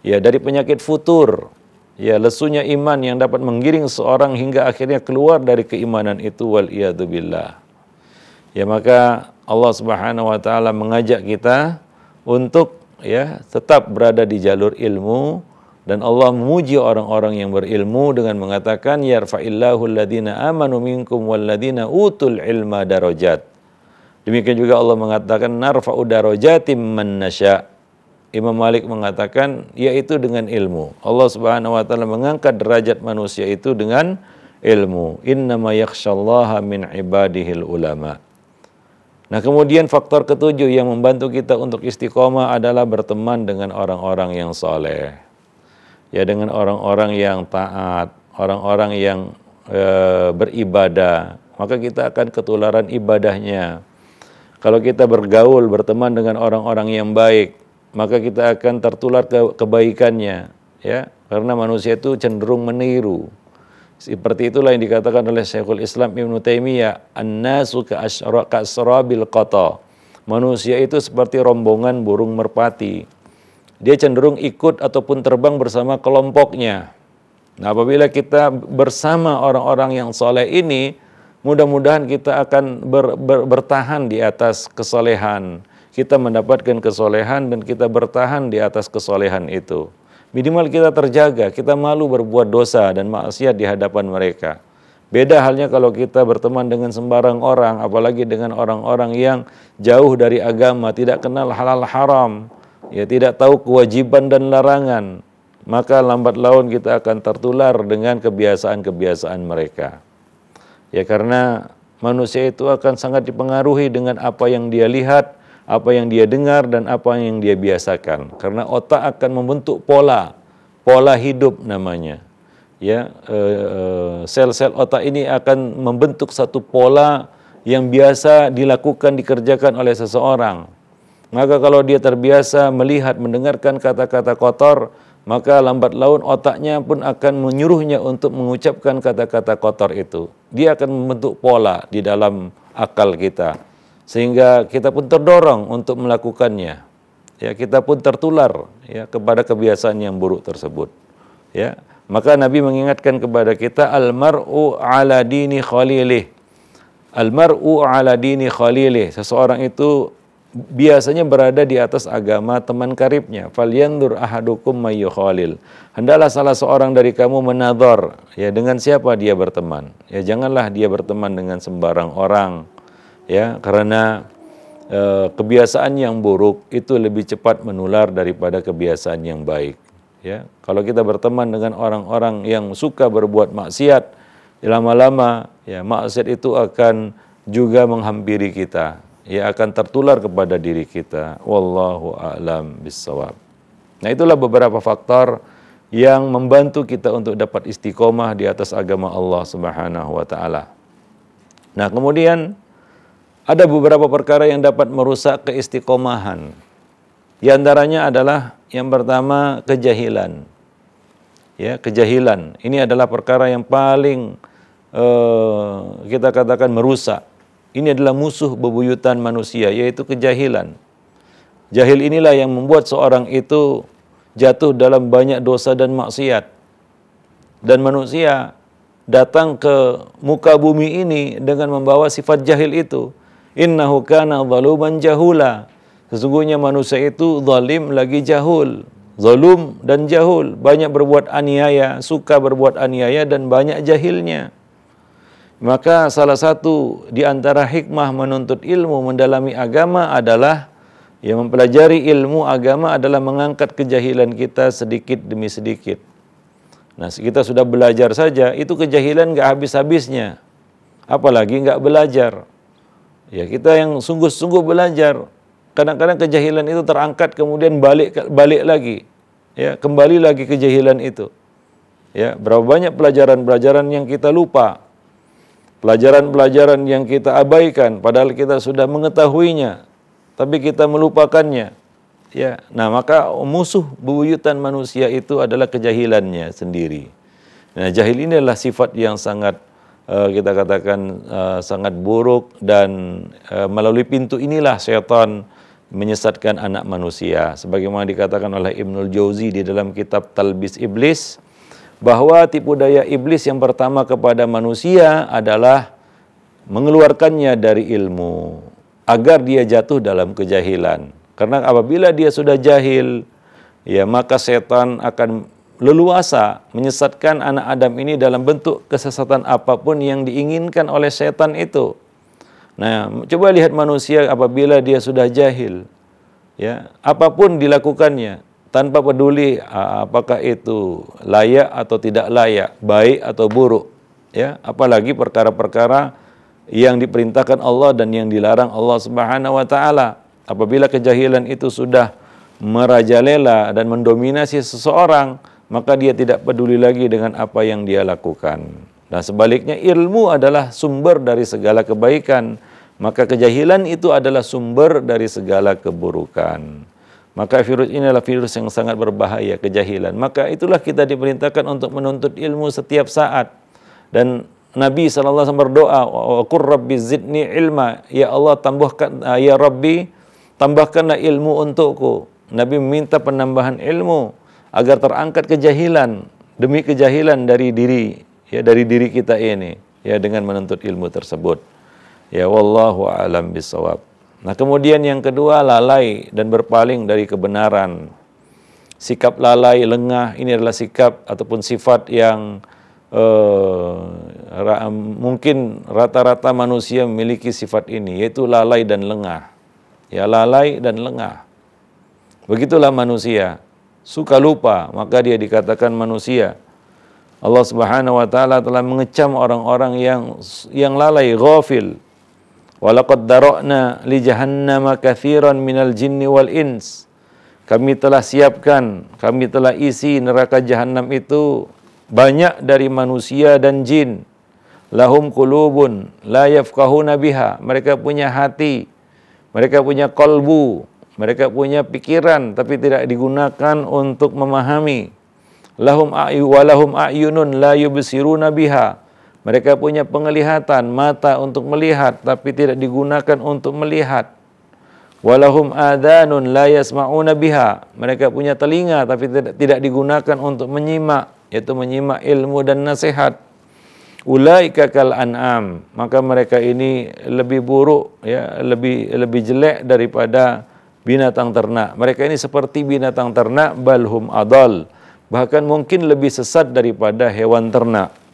ya dari penyakit futur, ya lesunya iman yang dapat menggiring seorang hingga akhirnya keluar dari keimanan itu wal billah. Ya maka Allah Subhanahu wa taala mengajak kita untuk ya tetap berada di jalur ilmu dan Allah memuji orang-orang yang berilmu dengan mengatakan yarfa'illahu alladhina amanu minkum walladhina utul ilma darajat. Demikian juga Allah mengatakan narfa'u darajatim man nasya'. Imam Malik mengatakan yaitu dengan ilmu. Allah Subhanahu wa taala mengangkat derajat manusia itu dengan ilmu. Innama yakhsyallaha min ibadihil ulama. Nah, kemudian faktor ketujuh yang membantu kita untuk istiqomah adalah berteman dengan orang-orang yang soleh ya dengan orang-orang yang taat, orang-orang yang e, beribadah, maka kita akan ketularan ibadahnya. Kalau kita bergaul, berteman dengan orang-orang yang baik, maka kita akan tertular ke kebaikannya, ya. Karena manusia itu cenderung meniru. Seperti itulah yang dikatakan oleh Syekhul Islam Ibn Taimiyah, "An-nasu ka'asrabil qata." Manusia itu seperti rombongan burung merpati dia cenderung ikut ataupun terbang bersama kelompoknya. Nah, apabila kita bersama orang-orang yang soleh ini, mudah-mudahan kita akan ber, ber, bertahan di atas kesolehan. Kita mendapatkan kesolehan dan kita bertahan di atas kesolehan itu. Minimal kita terjaga, kita malu berbuat dosa dan maksiat di hadapan mereka. Beda halnya kalau kita berteman dengan sembarang orang, apalagi dengan orang-orang yang jauh dari agama, tidak kenal halal haram ya tidak tahu kewajiban dan larangan, maka lambat laun kita akan tertular dengan kebiasaan-kebiasaan mereka. Ya karena manusia itu akan sangat dipengaruhi dengan apa yang dia lihat, apa yang dia dengar dan apa yang dia biasakan. Karena otak akan membentuk pola, pola hidup namanya. Ya, eh, eh, sel-sel eh, otak ini akan membentuk satu pola yang biasa dilakukan dikerjakan oleh seseorang maka kalau dia terbiasa melihat, mendengarkan kata-kata kotor, maka lambat laun otaknya pun akan menyuruhnya untuk mengucapkan kata-kata kotor itu. Dia akan membentuk pola di dalam akal kita. Sehingga kita pun terdorong untuk melakukannya. Ya, kita pun tertular ya kepada kebiasaan yang buruk tersebut. Ya. Maka Nabi mengingatkan kepada kita almar'u ala dini khalilih. Almar'u ala dini khalilih. Seseorang itu biasanya berada di atas agama teman karibnya. Falyandur ahadukum mayyukhalil. Hendaklah salah seorang dari kamu menador, ya dengan siapa dia berteman. Ya janganlah dia berteman dengan sembarang orang. Ya, karena e, kebiasaan yang buruk itu lebih cepat menular daripada kebiasaan yang baik. Ya, kalau kita berteman dengan orang-orang yang suka berbuat maksiat, lama-lama ya maksiat itu akan juga menghampiri kita ya akan tertular kepada diri kita. Wallahu a'lam bissawab. Nah, itulah beberapa faktor yang membantu kita untuk dapat istiqomah di atas agama Allah Subhanahu wa taala. Nah, kemudian ada beberapa perkara yang dapat merusak keistiqomahan. Di antaranya adalah yang pertama kejahilan. Ya, kejahilan. Ini adalah perkara yang paling eh, kita katakan merusak ini adalah musuh bebuyutan manusia, yaitu kejahilan. Jahil inilah yang membuat seorang itu jatuh dalam banyak dosa dan maksiat. Dan manusia datang ke muka bumi ini dengan membawa sifat jahil itu. Innahu kana zaluman jahula. Sesungguhnya manusia itu zalim lagi jahul. Zalum dan jahul. Banyak berbuat aniaya, suka berbuat aniaya dan banyak jahilnya. Maka salah satu di antara hikmah menuntut ilmu, mendalami agama adalah ya mempelajari ilmu agama adalah mengangkat kejahilan kita sedikit demi sedikit. Nah, kita sudah belajar saja, itu kejahilan nggak habis-habisnya. Apalagi nggak belajar. Ya, kita yang sungguh-sungguh belajar, kadang-kadang kejahilan itu terangkat kemudian balik balik lagi. Ya, kembali lagi kejahilan itu. Ya, berapa banyak pelajaran-pelajaran yang kita lupa Pelajaran-pelajaran yang kita abaikan padahal kita sudah mengetahuinya tapi kita melupakannya. Ya, nah maka musuh buyutan manusia itu adalah kejahilannya sendiri. Nah, jahil ini adalah sifat yang sangat uh, kita katakan uh, sangat buruk dan uh, melalui pintu inilah setan menyesatkan anak manusia sebagaimana dikatakan oleh Ibnul Jauzi di dalam kitab Talbis Iblis bahwa tipu daya iblis yang pertama kepada manusia adalah mengeluarkannya dari ilmu agar dia jatuh dalam kejahilan. Karena apabila dia sudah jahil, ya maka setan akan leluasa menyesatkan anak Adam ini dalam bentuk kesesatan apapun yang diinginkan oleh setan itu. Nah, coba lihat manusia apabila dia sudah jahil, ya apapun dilakukannya, tanpa peduli apakah itu layak atau tidak layak, baik atau buruk, ya, apalagi perkara-perkara yang diperintahkan Allah dan yang dilarang Allah Subhanahu wa taala. Apabila kejahilan itu sudah merajalela dan mendominasi seseorang, maka dia tidak peduli lagi dengan apa yang dia lakukan. Dan sebaliknya ilmu adalah sumber dari segala kebaikan, maka kejahilan itu adalah sumber dari segala keburukan. Maka virus ini adalah virus yang sangat berbahaya, kejahilan. Maka itulah kita diperintahkan untuk menuntut ilmu setiap saat. Dan Nabi SAW berdoa, Qur Rabbi zidni ilma, Ya Allah tambahkan, ah, Ya Rabbi tambahkanlah ilmu untukku. Nabi meminta penambahan ilmu agar terangkat kejahilan demi kejahilan dari diri ya dari diri kita ini ya dengan menuntut ilmu tersebut. Ya wallahu alam bisawab. Nah, kemudian yang kedua lalai dan berpaling dari kebenaran. Sikap lalai, lengah ini adalah sikap ataupun sifat yang eh, ra mungkin rata-rata manusia memiliki sifat ini yaitu lalai dan lengah. Ya, lalai dan lengah. Begitulah manusia. Suka lupa, maka dia dikatakan manusia. Allah Subhanahu wa taala telah mengecam orang-orang yang yang lalai, ghafil, Walaqad darokna li jahannama kathiran minal jinni wal ins. Kami telah siapkan, kami telah isi neraka jahanam itu banyak dari manusia dan jin. Lahum kulubun la yafqahuna biha. Mereka punya hati, mereka punya kolbu, mereka punya pikiran tapi tidak digunakan untuk memahami. Lahum a'yu wa lahum a'yunun la yubsiruna biha mereka punya penglihatan, mata untuk melihat, tapi tidak digunakan untuk melihat. Walahum adanun la yasma'una biha. Mereka punya telinga, tapi tidak, tidak digunakan untuk menyimak, yaitu menyimak ilmu dan nasihat. Ulaika kal an'am. Maka mereka ini lebih buruk, ya lebih lebih jelek daripada binatang ternak. Mereka ini seperti binatang ternak, balhum adal. Bahkan mungkin lebih sesat daripada hewan ternak.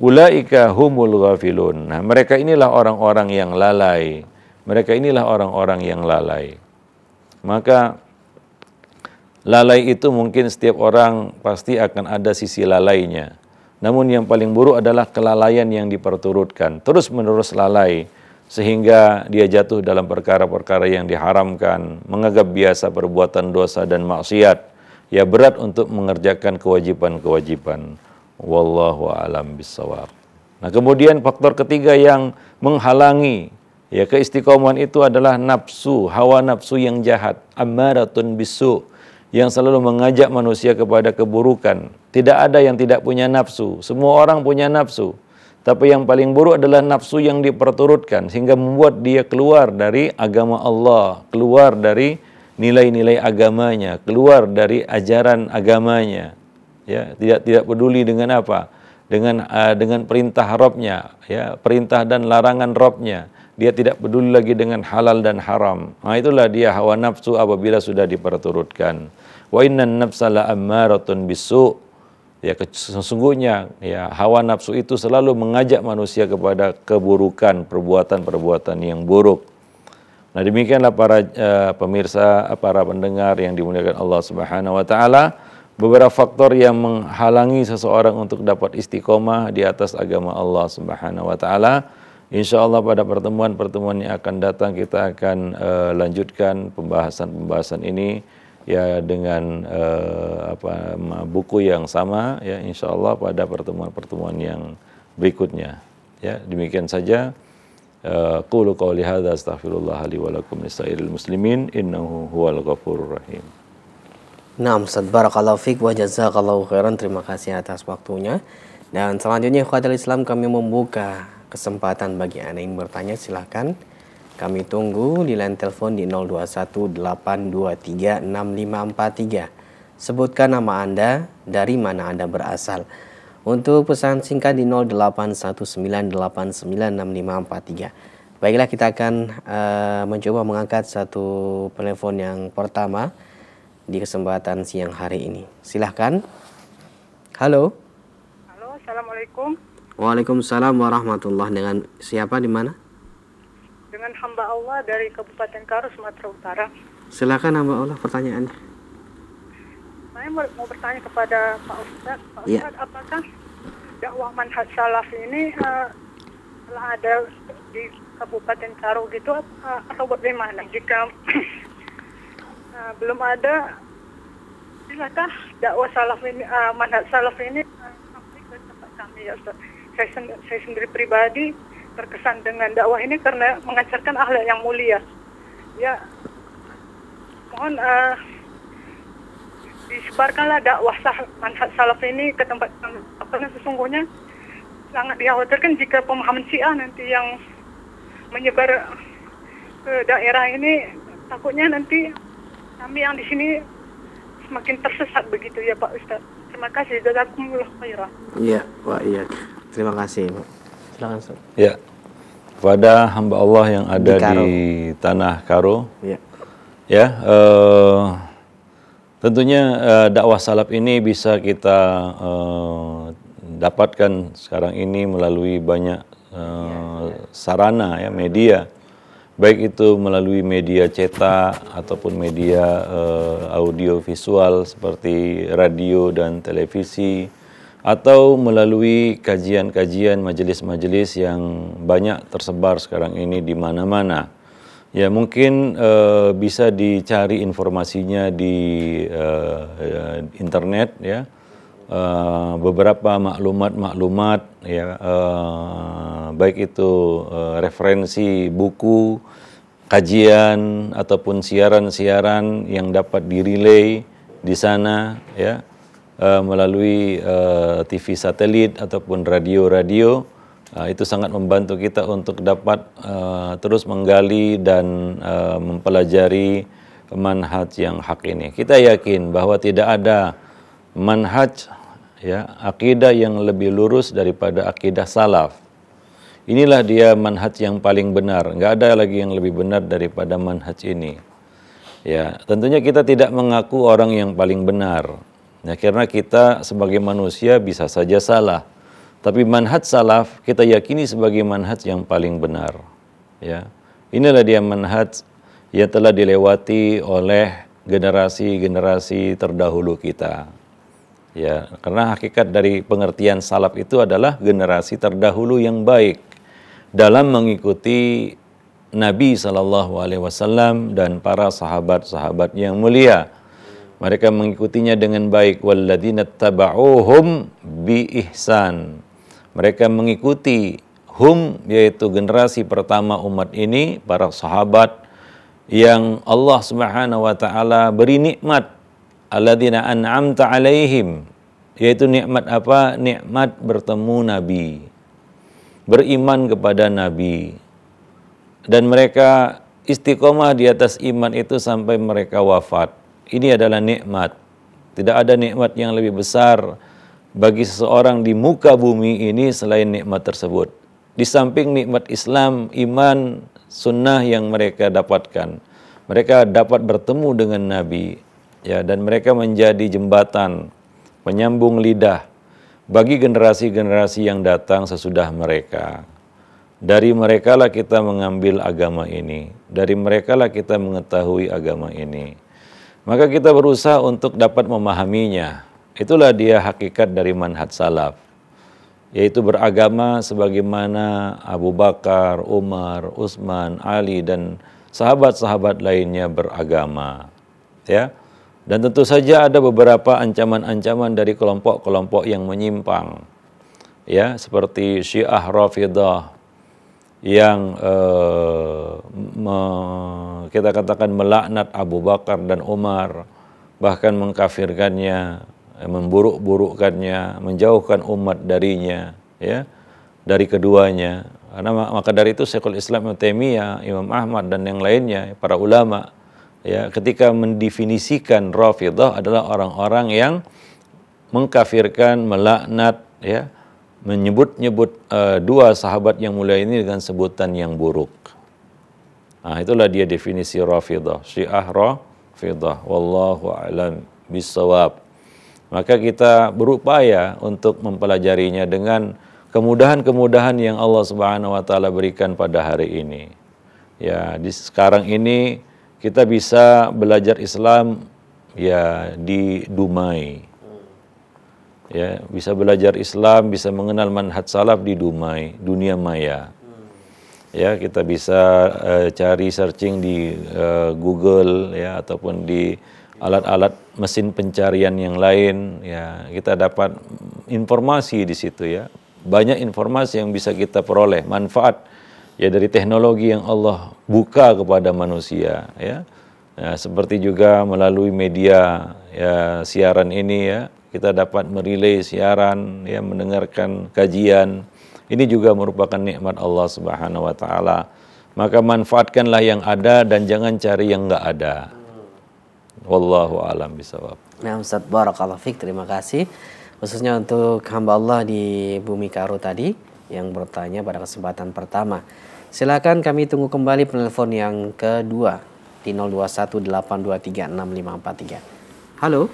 Ulaika humul ghafilun. Nah, mereka inilah orang-orang yang lalai. Mereka inilah orang-orang yang lalai. Maka lalai itu mungkin setiap orang pasti akan ada sisi lalainya. Namun yang paling buruk adalah kelalaian yang diperturutkan. Terus-menerus lalai sehingga dia jatuh dalam perkara-perkara yang diharamkan, menganggap biasa perbuatan dosa dan maksiat. Ya berat untuk mengerjakan kewajiban-kewajiban wallahu alam bisawab. Nah, kemudian faktor ketiga yang menghalangi ya keistiqomahan itu adalah nafsu, hawa nafsu yang jahat, amaratun bisu yang selalu mengajak manusia kepada keburukan. Tidak ada yang tidak punya nafsu, semua orang punya nafsu. Tapi yang paling buruk adalah nafsu yang diperturutkan sehingga membuat dia keluar dari agama Allah, keluar dari nilai-nilai agamanya, keluar dari ajaran agamanya ya tidak tidak peduli dengan apa dengan uh, dengan perintah Robnya ya perintah dan larangan Robnya dia tidak peduli lagi dengan halal dan haram nah itulah dia hawa nafsu apabila sudah diperturutkan wa innan nafsala ammaratun bisu ya sesungguhnya ya hawa nafsu itu selalu mengajak manusia kepada keburukan perbuatan-perbuatan yang buruk nah demikianlah para uh, pemirsa para pendengar yang dimuliakan Allah Subhanahu wa taala beberapa faktor yang menghalangi seseorang untuk dapat istiqomah di atas agama Allah Subhanahu wa taala. Insya Allah pada pertemuan-pertemuan yang akan datang kita akan uh, lanjutkan pembahasan-pembahasan ini ya dengan uh, apa buku yang sama ya Insya Allah pada pertemuan-pertemuan yang berikutnya ya demikian saja eh, qulu qouli hadza wa lakum muslimin innahu huwal ghafurur rahim Naam, Ustaz Barakallahu Fik wa Jazakallahu Khairan. Terima kasih atas waktunya. Dan selanjutnya, Khadil Islam kami membuka kesempatan bagi Anda yang bertanya. Silahkan kami tunggu di line telepon di 0218236543. Sebutkan nama Anda, dari mana Anda berasal. Untuk pesan singkat di 0819896543. Baiklah kita akan uh, mencoba mengangkat satu telepon yang pertama di kesempatan siang hari ini. Silahkan. Halo. Halo, assalamualaikum. Waalaikumsalam warahmatullah. Dengan siapa di mana? Dengan hamba Allah dari Kabupaten Karo, Sumatera Utara. Silakan hamba Allah pertanyaannya. Saya mau bertanya kepada Pak Ustadz. Pak Ustadz, ya. apakah dakwah manhaj salaf ini uh, ada di Kabupaten Karo gitu uh, atau bagaimana jika Nah, belum ada silakan dakwah salaf ini uh, manhaj salaf ini sampai ke tempat kami ya Ustaz. Saya, sen saya sendiri pribadi terkesan dengan dakwah ini karena mengajarkan akhlak yang mulia. Ya mohon uh, disebarkanlah dakwah sah, manhaj salaf ini ke tempat apa Karena sesungguhnya sangat dikhawatirkan jika pemahaman Syiah nanti yang menyebar ke daerah ini takutnya nanti kami yang di sini semakin tersesat begitu ya Pak Ustadz. Terima kasih. Jazakumullah khairan. Iya, Pak. Iya. Terima kasih, Pak. Silakan, Ustaz. iya Kepada hamba Allah yang ada di, Karo. di tanah Karo. Iya. Ya, uh, tentunya uh, dakwah salaf ini bisa kita uh, dapatkan sekarang ini melalui banyak uh, ya, ya. sarana ya media baik itu melalui media cetak ataupun media uh, audio visual seperti radio dan televisi atau melalui kajian-kajian majelis-majelis yang banyak tersebar sekarang ini di mana-mana. Ya mungkin uh, bisa dicari informasinya di uh, internet ya uh, beberapa maklumat-maklumat ya uh, baik itu uh, referensi buku, kajian ataupun siaran-siaran yang dapat dirilai di sana ya uh, melalui uh, TV satelit ataupun radio-radio uh, itu sangat membantu kita untuk dapat uh, terus menggali dan uh, mempelajari manhaj yang hak ini. Kita yakin bahwa tidak ada manhaj ya akidah yang lebih lurus daripada akidah salaf. Inilah dia manhaj yang paling benar. Nggak ada lagi yang lebih benar daripada manhaj ini. Ya, tentunya kita tidak mengaku orang yang paling benar. Ya, karena kita sebagai manusia bisa saja salah. Tapi manhaj salaf kita yakini sebagai manhaj yang paling benar. Ya. Inilah dia manhaj yang telah dilewati oleh generasi-generasi terdahulu kita. Ya, karena hakikat dari pengertian salaf itu adalah generasi terdahulu yang baik dalam mengikuti Nabi Shallallahu Alaihi Wasallam dan para sahabat-sahabat yang mulia. Mereka mengikutinya dengan baik. Walladina taba'uhum bi ihsan. Mereka mengikuti hum yaitu generasi pertama umat ini para sahabat yang Allah Subhanahu wa taala beri nikmat alladzina an'amta alaihim yaitu nikmat apa? Nikmat bertemu nabi. Beriman kepada nabi. Dan mereka istiqomah di atas iman itu sampai mereka wafat. Ini adalah nikmat. Tidak ada nikmat yang lebih besar bagi seseorang di muka bumi ini selain nikmat tersebut. Di samping nikmat Islam, iman, sunnah yang mereka dapatkan. Mereka dapat bertemu dengan Nabi, ya dan mereka menjadi jembatan penyambung lidah bagi generasi-generasi yang datang sesudah mereka. Dari merekalah kita mengambil agama ini, dari merekalah kita mengetahui agama ini. Maka kita berusaha untuk dapat memahaminya. Itulah dia hakikat dari manhaj salaf, yaitu beragama sebagaimana Abu Bakar, Umar, Utsman, Ali dan sahabat-sahabat lainnya beragama. Ya. Dan tentu saja ada beberapa ancaman-ancaman dari kelompok-kelompok yang menyimpang. Ya, seperti Syiah Rafidah yang eh, me, kita katakan melaknat Abu Bakar dan Umar, bahkan mengkafirkannya, eh, memburuk-burukkannya, menjauhkan umat darinya, ya, dari keduanya. Karena maka dari itu Syekhul Islam Ibnu Imam Ahmad dan yang lainnya, para ulama ya ketika mendefinisikan rafidah adalah orang-orang yang mengkafirkan, melaknat ya, menyebut-nyebut uh, dua sahabat yang mulia ini dengan sebutan yang buruk. Nah, itulah dia definisi rafidah Syiah rafidah Wallahu a'lam bisawab. Maka kita berupaya untuk mempelajarinya dengan kemudahan-kemudahan yang Allah Subhanahu wa taala berikan pada hari ini. Ya, di sekarang ini kita bisa belajar Islam ya di Dumai. Ya, bisa belajar Islam, bisa mengenal manhaj salaf di Dumai, dunia maya. Ya, kita bisa uh, cari searching di uh, Google ya ataupun di alat-alat mesin pencarian yang lain ya, kita dapat informasi di situ ya. Banyak informasi yang bisa kita peroleh, manfaat ya dari teknologi yang Allah buka kepada manusia ya. ya seperti juga melalui media ya siaran ini ya kita dapat merilai siaran ya mendengarkan kajian ini juga merupakan nikmat Allah Subhanahu wa taala maka manfaatkanlah yang ada dan jangan cari yang enggak ada wallahu alam bisawab nah Ustaz barakallahu fik terima kasih khususnya untuk hamba Allah di bumi Karu tadi yang bertanya pada kesempatan pertama Silakan kami tunggu kembali penelpon yang kedua di 0218236543. Halo.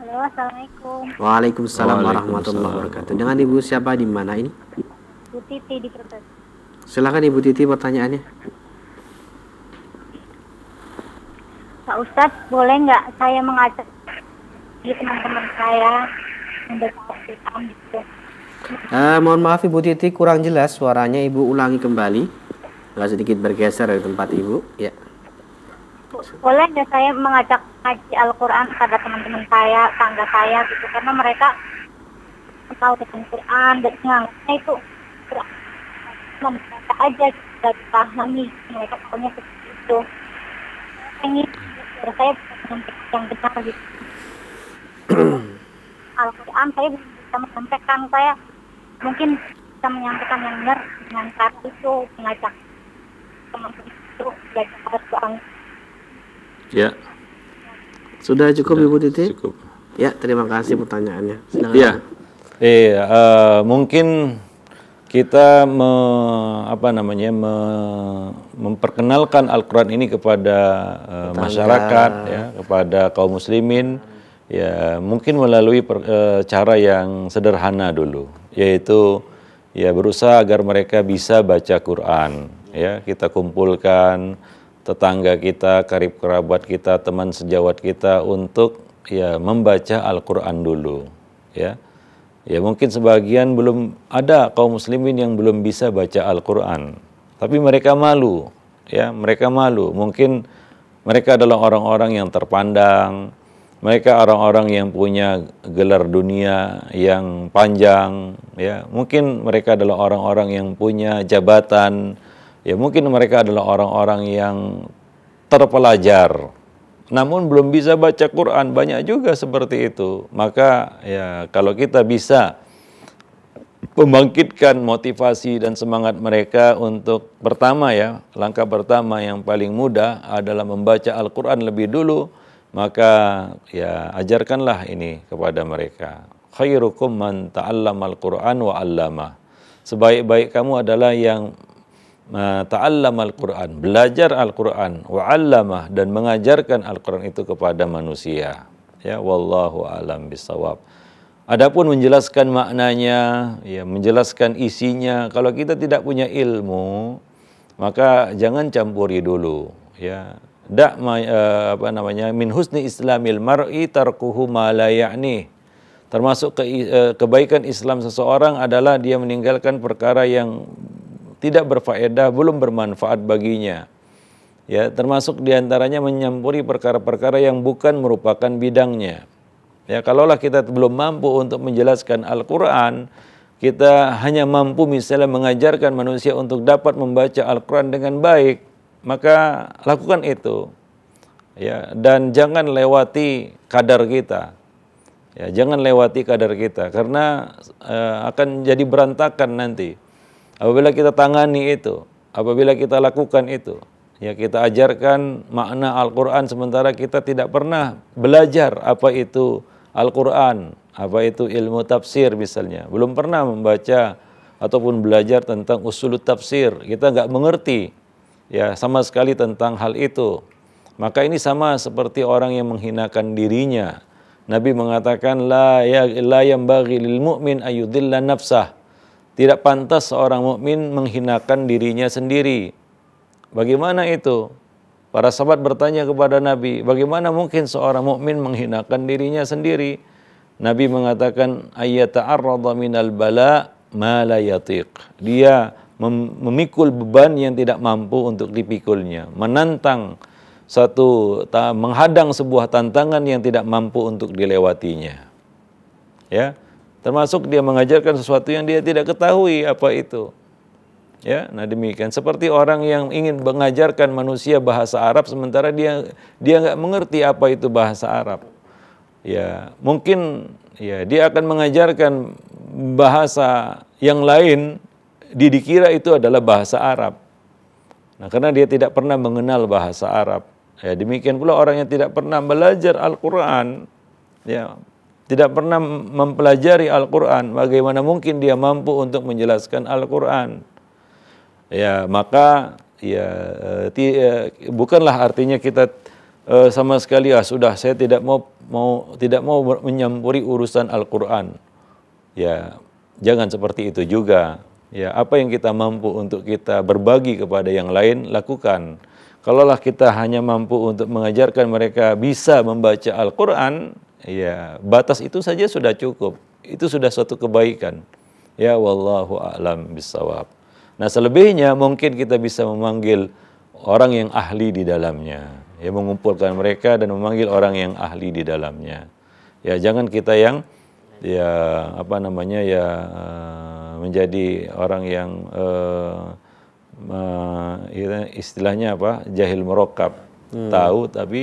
Halo, Assalamualaikum. Waalaikumsalam, warahmatullahi wabarakatuh. Dengan Ibu siapa di mana ini? Bu Titi di Brebes. Silakan Ibu Titi pertanyaannya. Pak ustad boleh nggak saya mengajak teman-teman saya untuk berkaitan gitu? Uh, mohon maaf Ibu Titi kurang jelas suaranya Ibu ulangi kembali agak sedikit bergeser dari tempat Ibu ya boleh ya saya mengajak ngaji Al-Quran kepada teman-teman saya tangga saya gitu karena mereka tahu tentang Quran dan nganggapnya itu membaca aja tidak gitu, dipahami mereka pokoknya seperti itu pengen saya yang benar gitu Al-Quran saya bisa menyampaikan saya mungkin kita menyampaikan yang benar dengan cara itu mengajak teman-teman itu belajar Inggris. Ya. Sudah cukup Sudah, Ibu Titi? Cukup. Ya, terima kasih pertanyaannya. Silakan. Ya. Iya, uh, mungkin kita me, apa namanya me, memperkenalkan Al-Qur'an ini kepada uh, masyarakat ya, kepada kaum muslimin ya mungkin melalui per, uh, cara yang sederhana dulu yaitu ya berusaha agar mereka bisa baca Quran ya kita kumpulkan tetangga kita, karib kerabat kita, teman sejawat kita untuk ya membaca Al-Qur'an dulu ya. Ya mungkin sebagian belum ada kaum muslimin yang belum bisa baca Al-Qur'an. Tapi mereka malu ya, mereka malu. Mungkin mereka adalah orang-orang yang terpandang, mereka orang-orang yang punya gelar dunia yang panjang ya mungkin mereka adalah orang-orang yang punya jabatan ya mungkin mereka adalah orang-orang yang terpelajar namun belum bisa baca Quran banyak juga seperti itu maka ya kalau kita bisa membangkitkan motivasi dan semangat mereka untuk pertama ya langkah pertama yang paling mudah adalah membaca Al-Qur'an lebih dulu maka ya ajarkanlah ini kepada mereka. Khairukum man ta'allamal Qur'an wa 'allamah. Sebaik-baik kamu adalah yang ta'allam Al-Quran, belajar Al-Quran, wa wa'allamah, dan mengajarkan Al-Quran itu kepada manusia. Ya, wallahu alam bisawab. Adapun menjelaskan maknanya, ya, menjelaskan isinya, kalau kita tidak punya ilmu, maka jangan campuri dulu, ya dak eh, apa namanya min husni islamil mar'i tarkuhu ma la ya'ni termasuk ke, eh, kebaikan Islam seseorang adalah dia meninggalkan perkara yang tidak berfaedah belum bermanfaat baginya ya termasuk diantaranya menyampuri perkara-perkara yang bukan merupakan bidangnya ya kalaulah kita belum mampu untuk menjelaskan Al-Qur'an kita hanya mampu misalnya mengajarkan manusia untuk dapat membaca Al-Quran dengan baik maka lakukan itu. Ya, dan jangan lewati kadar kita. Ya, jangan lewati kadar kita karena uh, akan jadi berantakan nanti. Apabila kita tangani itu, apabila kita lakukan itu, ya kita ajarkan makna Al-Qur'an sementara kita tidak pernah belajar apa itu Al-Qur'an, apa itu ilmu tafsir misalnya. Belum pernah membaca ataupun belajar tentang usul tafsir, kita nggak mengerti ya sama sekali tentang hal itu. Maka ini sama seperti orang yang menghinakan dirinya. Nabi mengatakan la ya la bagi lil mukmin ayudillah nafsah. Tidak pantas seorang mukmin menghinakan dirinya sendiri. Bagaimana itu? Para sahabat bertanya kepada Nabi, bagaimana mungkin seorang mukmin menghinakan dirinya sendiri? Nabi mengatakan ayat ayyata'arrada minal bala ma la yatiq. Dia memikul beban yang tidak mampu untuk dipikulnya, menantang satu menghadang sebuah tantangan yang tidak mampu untuk dilewatinya. Ya, termasuk dia mengajarkan sesuatu yang dia tidak ketahui apa itu. Ya, nah demikian seperti orang yang ingin mengajarkan manusia bahasa Arab sementara dia dia nggak mengerti apa itu bahasa Arab. Ya, mungkin ya dia akan mengajarkan bahasa yang lain dia dikira itu adalah bahasa Arab. Nah, karena dia tidak pernah mengenal bahasa Arab. Ya, demikian pula orang yang tidak pernah belajar Al-Qur'an, ya, tidak pernah mempelajari Al-Qur'an, bagaimana mungkin dia mampu untuk menjelaskan Al-Qur'an? Ya, maka ya eh, eh, bukanlah artinya kita eh, sama sekali ah sudah saya tidak mau mau tidak mau menyampuri urusan Al-Qur'an. Ya, jangan seperti itu juga. Ya, apa yang kita mampu untuk kita berbagi kepada yang lain, lakukan. Kalaulah kita hanya mampu untuk mengajarkan mereka bisa membaca Al-Quran, ya batas itu saja sudah cukup. Itu sudah suatu kebaikan. Ya, wallahu a'lam bisawab. Nah, selebihnya mungkin kita bisa memanggil orang yang ahli di dalamnya. Ya, mengumpulkan mereka dan memanggil orang yang ahli di dalamnya. Ya, jangan kita yang ya apa namanya ya menjadi orang yang eh, ya, istilahnya apa jahil merokap hmm. tahu tapi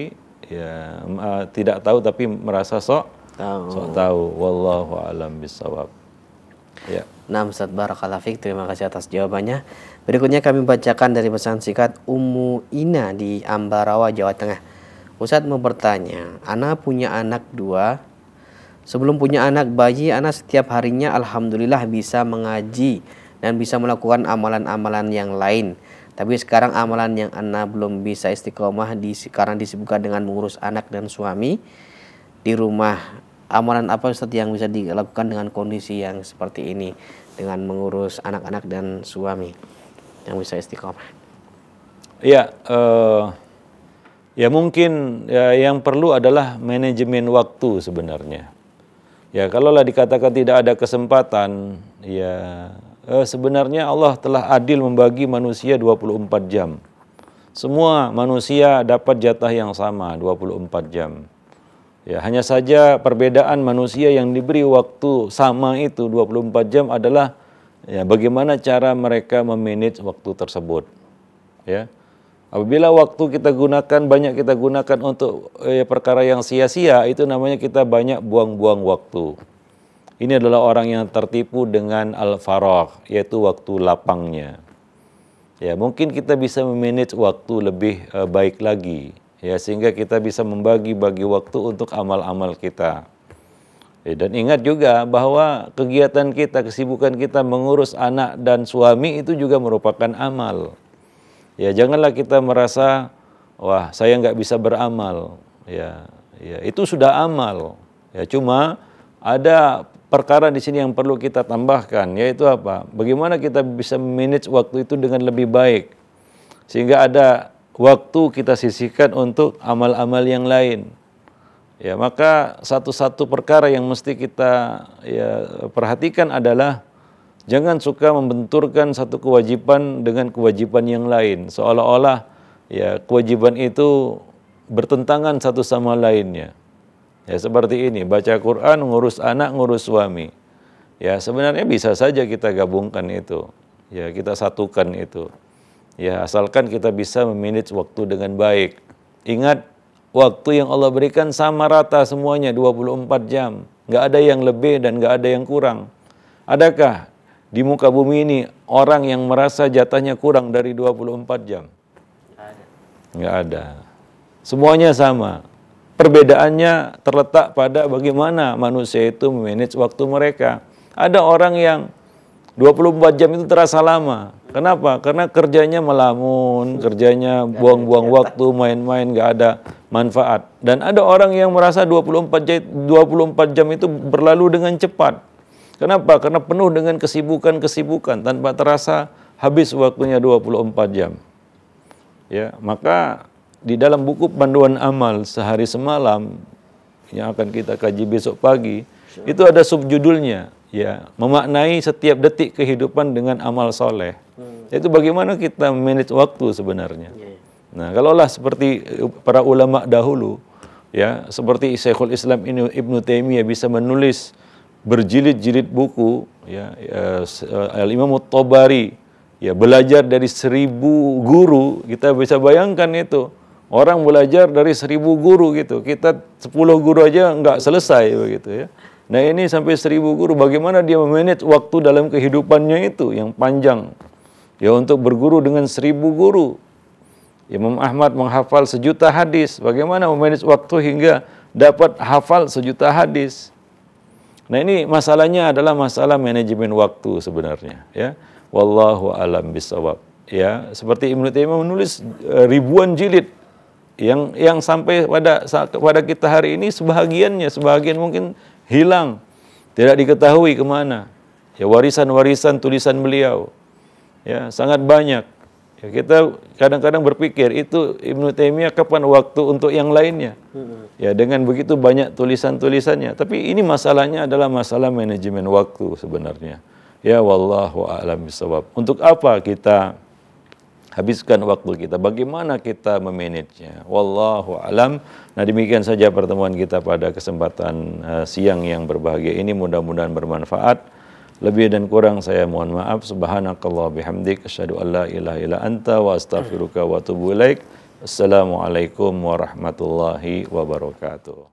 ya uh, tidak tahu tapi merasa sok tahu. sok tahu wallahu alam bisawab ya Nah Ustaz Barakalafik, terima kasih atas jawabannya. Berikutnya kami bacakan dari pesan sikat Umu Ina di Ambarawa, Jawa Tengah. Ustaz mau bertanya, Ana punya anak dua, Sebelum punya anak bayi, anak setiap harinya alhamdulillah bisa mengaji dan bisa melakukan amalan-amalan yang lain. Tapi sekarang amalan yang anak belum bisa istiqomah di, karena disibukkan dengan mengurus anak dan suami di rumah. Amalan apa Ustaz yang bisa dilakukan dengan kondisi yang seperti ini dengan mengurus anak-anak dan suami yang bisa istiqomah? Ya, uh, ya mungkin ya, yang perlu adalah manajemen waktu sebenarnya Ya, kalaulah dikatakan tidak ada kesempatan, ya eh, sebenarnya Allah telah adil membagi manusia 24 jam. Semua manusia dapat jatah yang sama 24 jam. Ya, hanya saja perbedaan manusia yang diberi waktu sama itu 24 jam adalah ya bagaimana cara mereka memanage waktu tersebut. Ya. Apabila waktu kita gunakan banyak kita gunakan untuk eh, perkara yang sia-sia, itu namanya kita banyak buang-buang waktu. Ini adalah orang yang tertipu dengan al-faragh, yaitu waktu lapangnya. Ya, mungkin kita bisa memanage waktu lebih eh, baik lagi, ya sehingga kita bisa membagi-bagi waktu untuk amal-amal kita. Ya, dan ingat juga bahwa kegiatan kita, kesibukan kita mengurus anak dan suami itu juga merupakan amal. Ya janganlah kita merasa wah saya nggak bisa beramal. Ya, ya itu sudah amal. Ya cuma ada perkara di sini yang perlu kita tambahkan yaitu apa? Bagaimana kita bisa manage waktu itu dengan lebih baik sehingga ada waktu kita sisihkan untuk amal-amal yang lain. Ya, maka satu-satu perkara yang mesti kita ya, perhatikan adalah Jangan suka membenturkan satu kewajiban dengan kewajiban yang lain, seolah-olah ya kewajiban itu bertentangan satu sama lainnya. Ya seperti ini, baca Quran, ngurus anak, ngurus suami. Ya sebenarnya bisa saja kita gabungkan itu. Ya kita satukan itu. Ya asalkan kita bisa memanage waktu dengan baik. Ingat waktu yang Allah berikan sama rata semuanya 24 jam. Nggak ada yang lebih dan nggak ada yang kurang. Adakah di muka bumi ini orang yang merasa jatahnya kurang dari 24 jam? Nggak ada. Semuanya sama. Perbedaannya terletak pada bagaimana manusia itu memanage waktu mereka. Ada orang yang 24 jam itu terasa lama. Kenapa? Karena kerjanya melamun, kerjanya buang-buang waktu, main-main, gak ada manfaat. Dan ada orang yang merasa 24 jam itu berlalu dengan cepat. Kenapa? Karena penuh dengan kesibukan-kesibukan tanpa terasa habis waktunya 24 jam. Ya, maka di dalam buku panduan amal sehari semalam yang akan kita kaji besok pagi, sure. itu ada subjudulnya ya, memaknai setiap detik kehidupan dengan amal soleh. Hmm. Itu bagaimana kita manage waktu sebenarnya. Yeah. Nah, kalaulah seperti eh, para ulama dahulu, ya seperti Syekhul Islam ini Ibnu Taimiyah bisa menulis berjilid-jilid buku ya, ya eh, Al Imam Tabari ya belajar dari seribu guru kita bisa bayangkan itu orang belajar dari seribu guru gitu kita sepuluh guru aja nggak selesai begitu ya nah ini sampai seribu guru bagaimana dia memanage waktu dalam kehidupannya itu yang panjang ya untuk berguru dengan seribu guru Imam Ahmad menghafal sejuta hadis bagaimana memanage waktu hingga dapat hafal sejuta hadis Nah ini masalahnya adalah masalah manajemen waktu sebenarnya ya. Wallahu alam bisawab. Ya, seperti Ibnu Taimiyah menulis e, ribuan jilid yang yang sampai pada pada kita hari ini sebahagiannya sebahagian mungkin hilang tidak diketahui kemana ya warisan-warisan tulisan beliau ya sangat banyak Ya, kita kadang-kadang berpikir itu Ibnu Taimiyah kapan waktu untuk yang lainnya. Ya dengan begitu banyak tulisan-tulisannya. Tapi ini masalahnya adalah masalah manajemen waktu sebenarnya. Ya wallahu a'lam bisawab. Untuk apa kita habiskan waktu kita? Bagaimana kita memanagenya? Wallahu a'lam. Nah, demikian saja pertemuan kita pada kesempatan uh, siang yang berbahagia ini mudah-mudahan bermanfaat. Lebih dan kurang saya mohon maaf. Subhanakallah bihamdik. Asyadu an la ilaha ila anta wa astaghfiruka wa tubu ilaik. Assalamualaikum warahmatullahi wabarakatuh.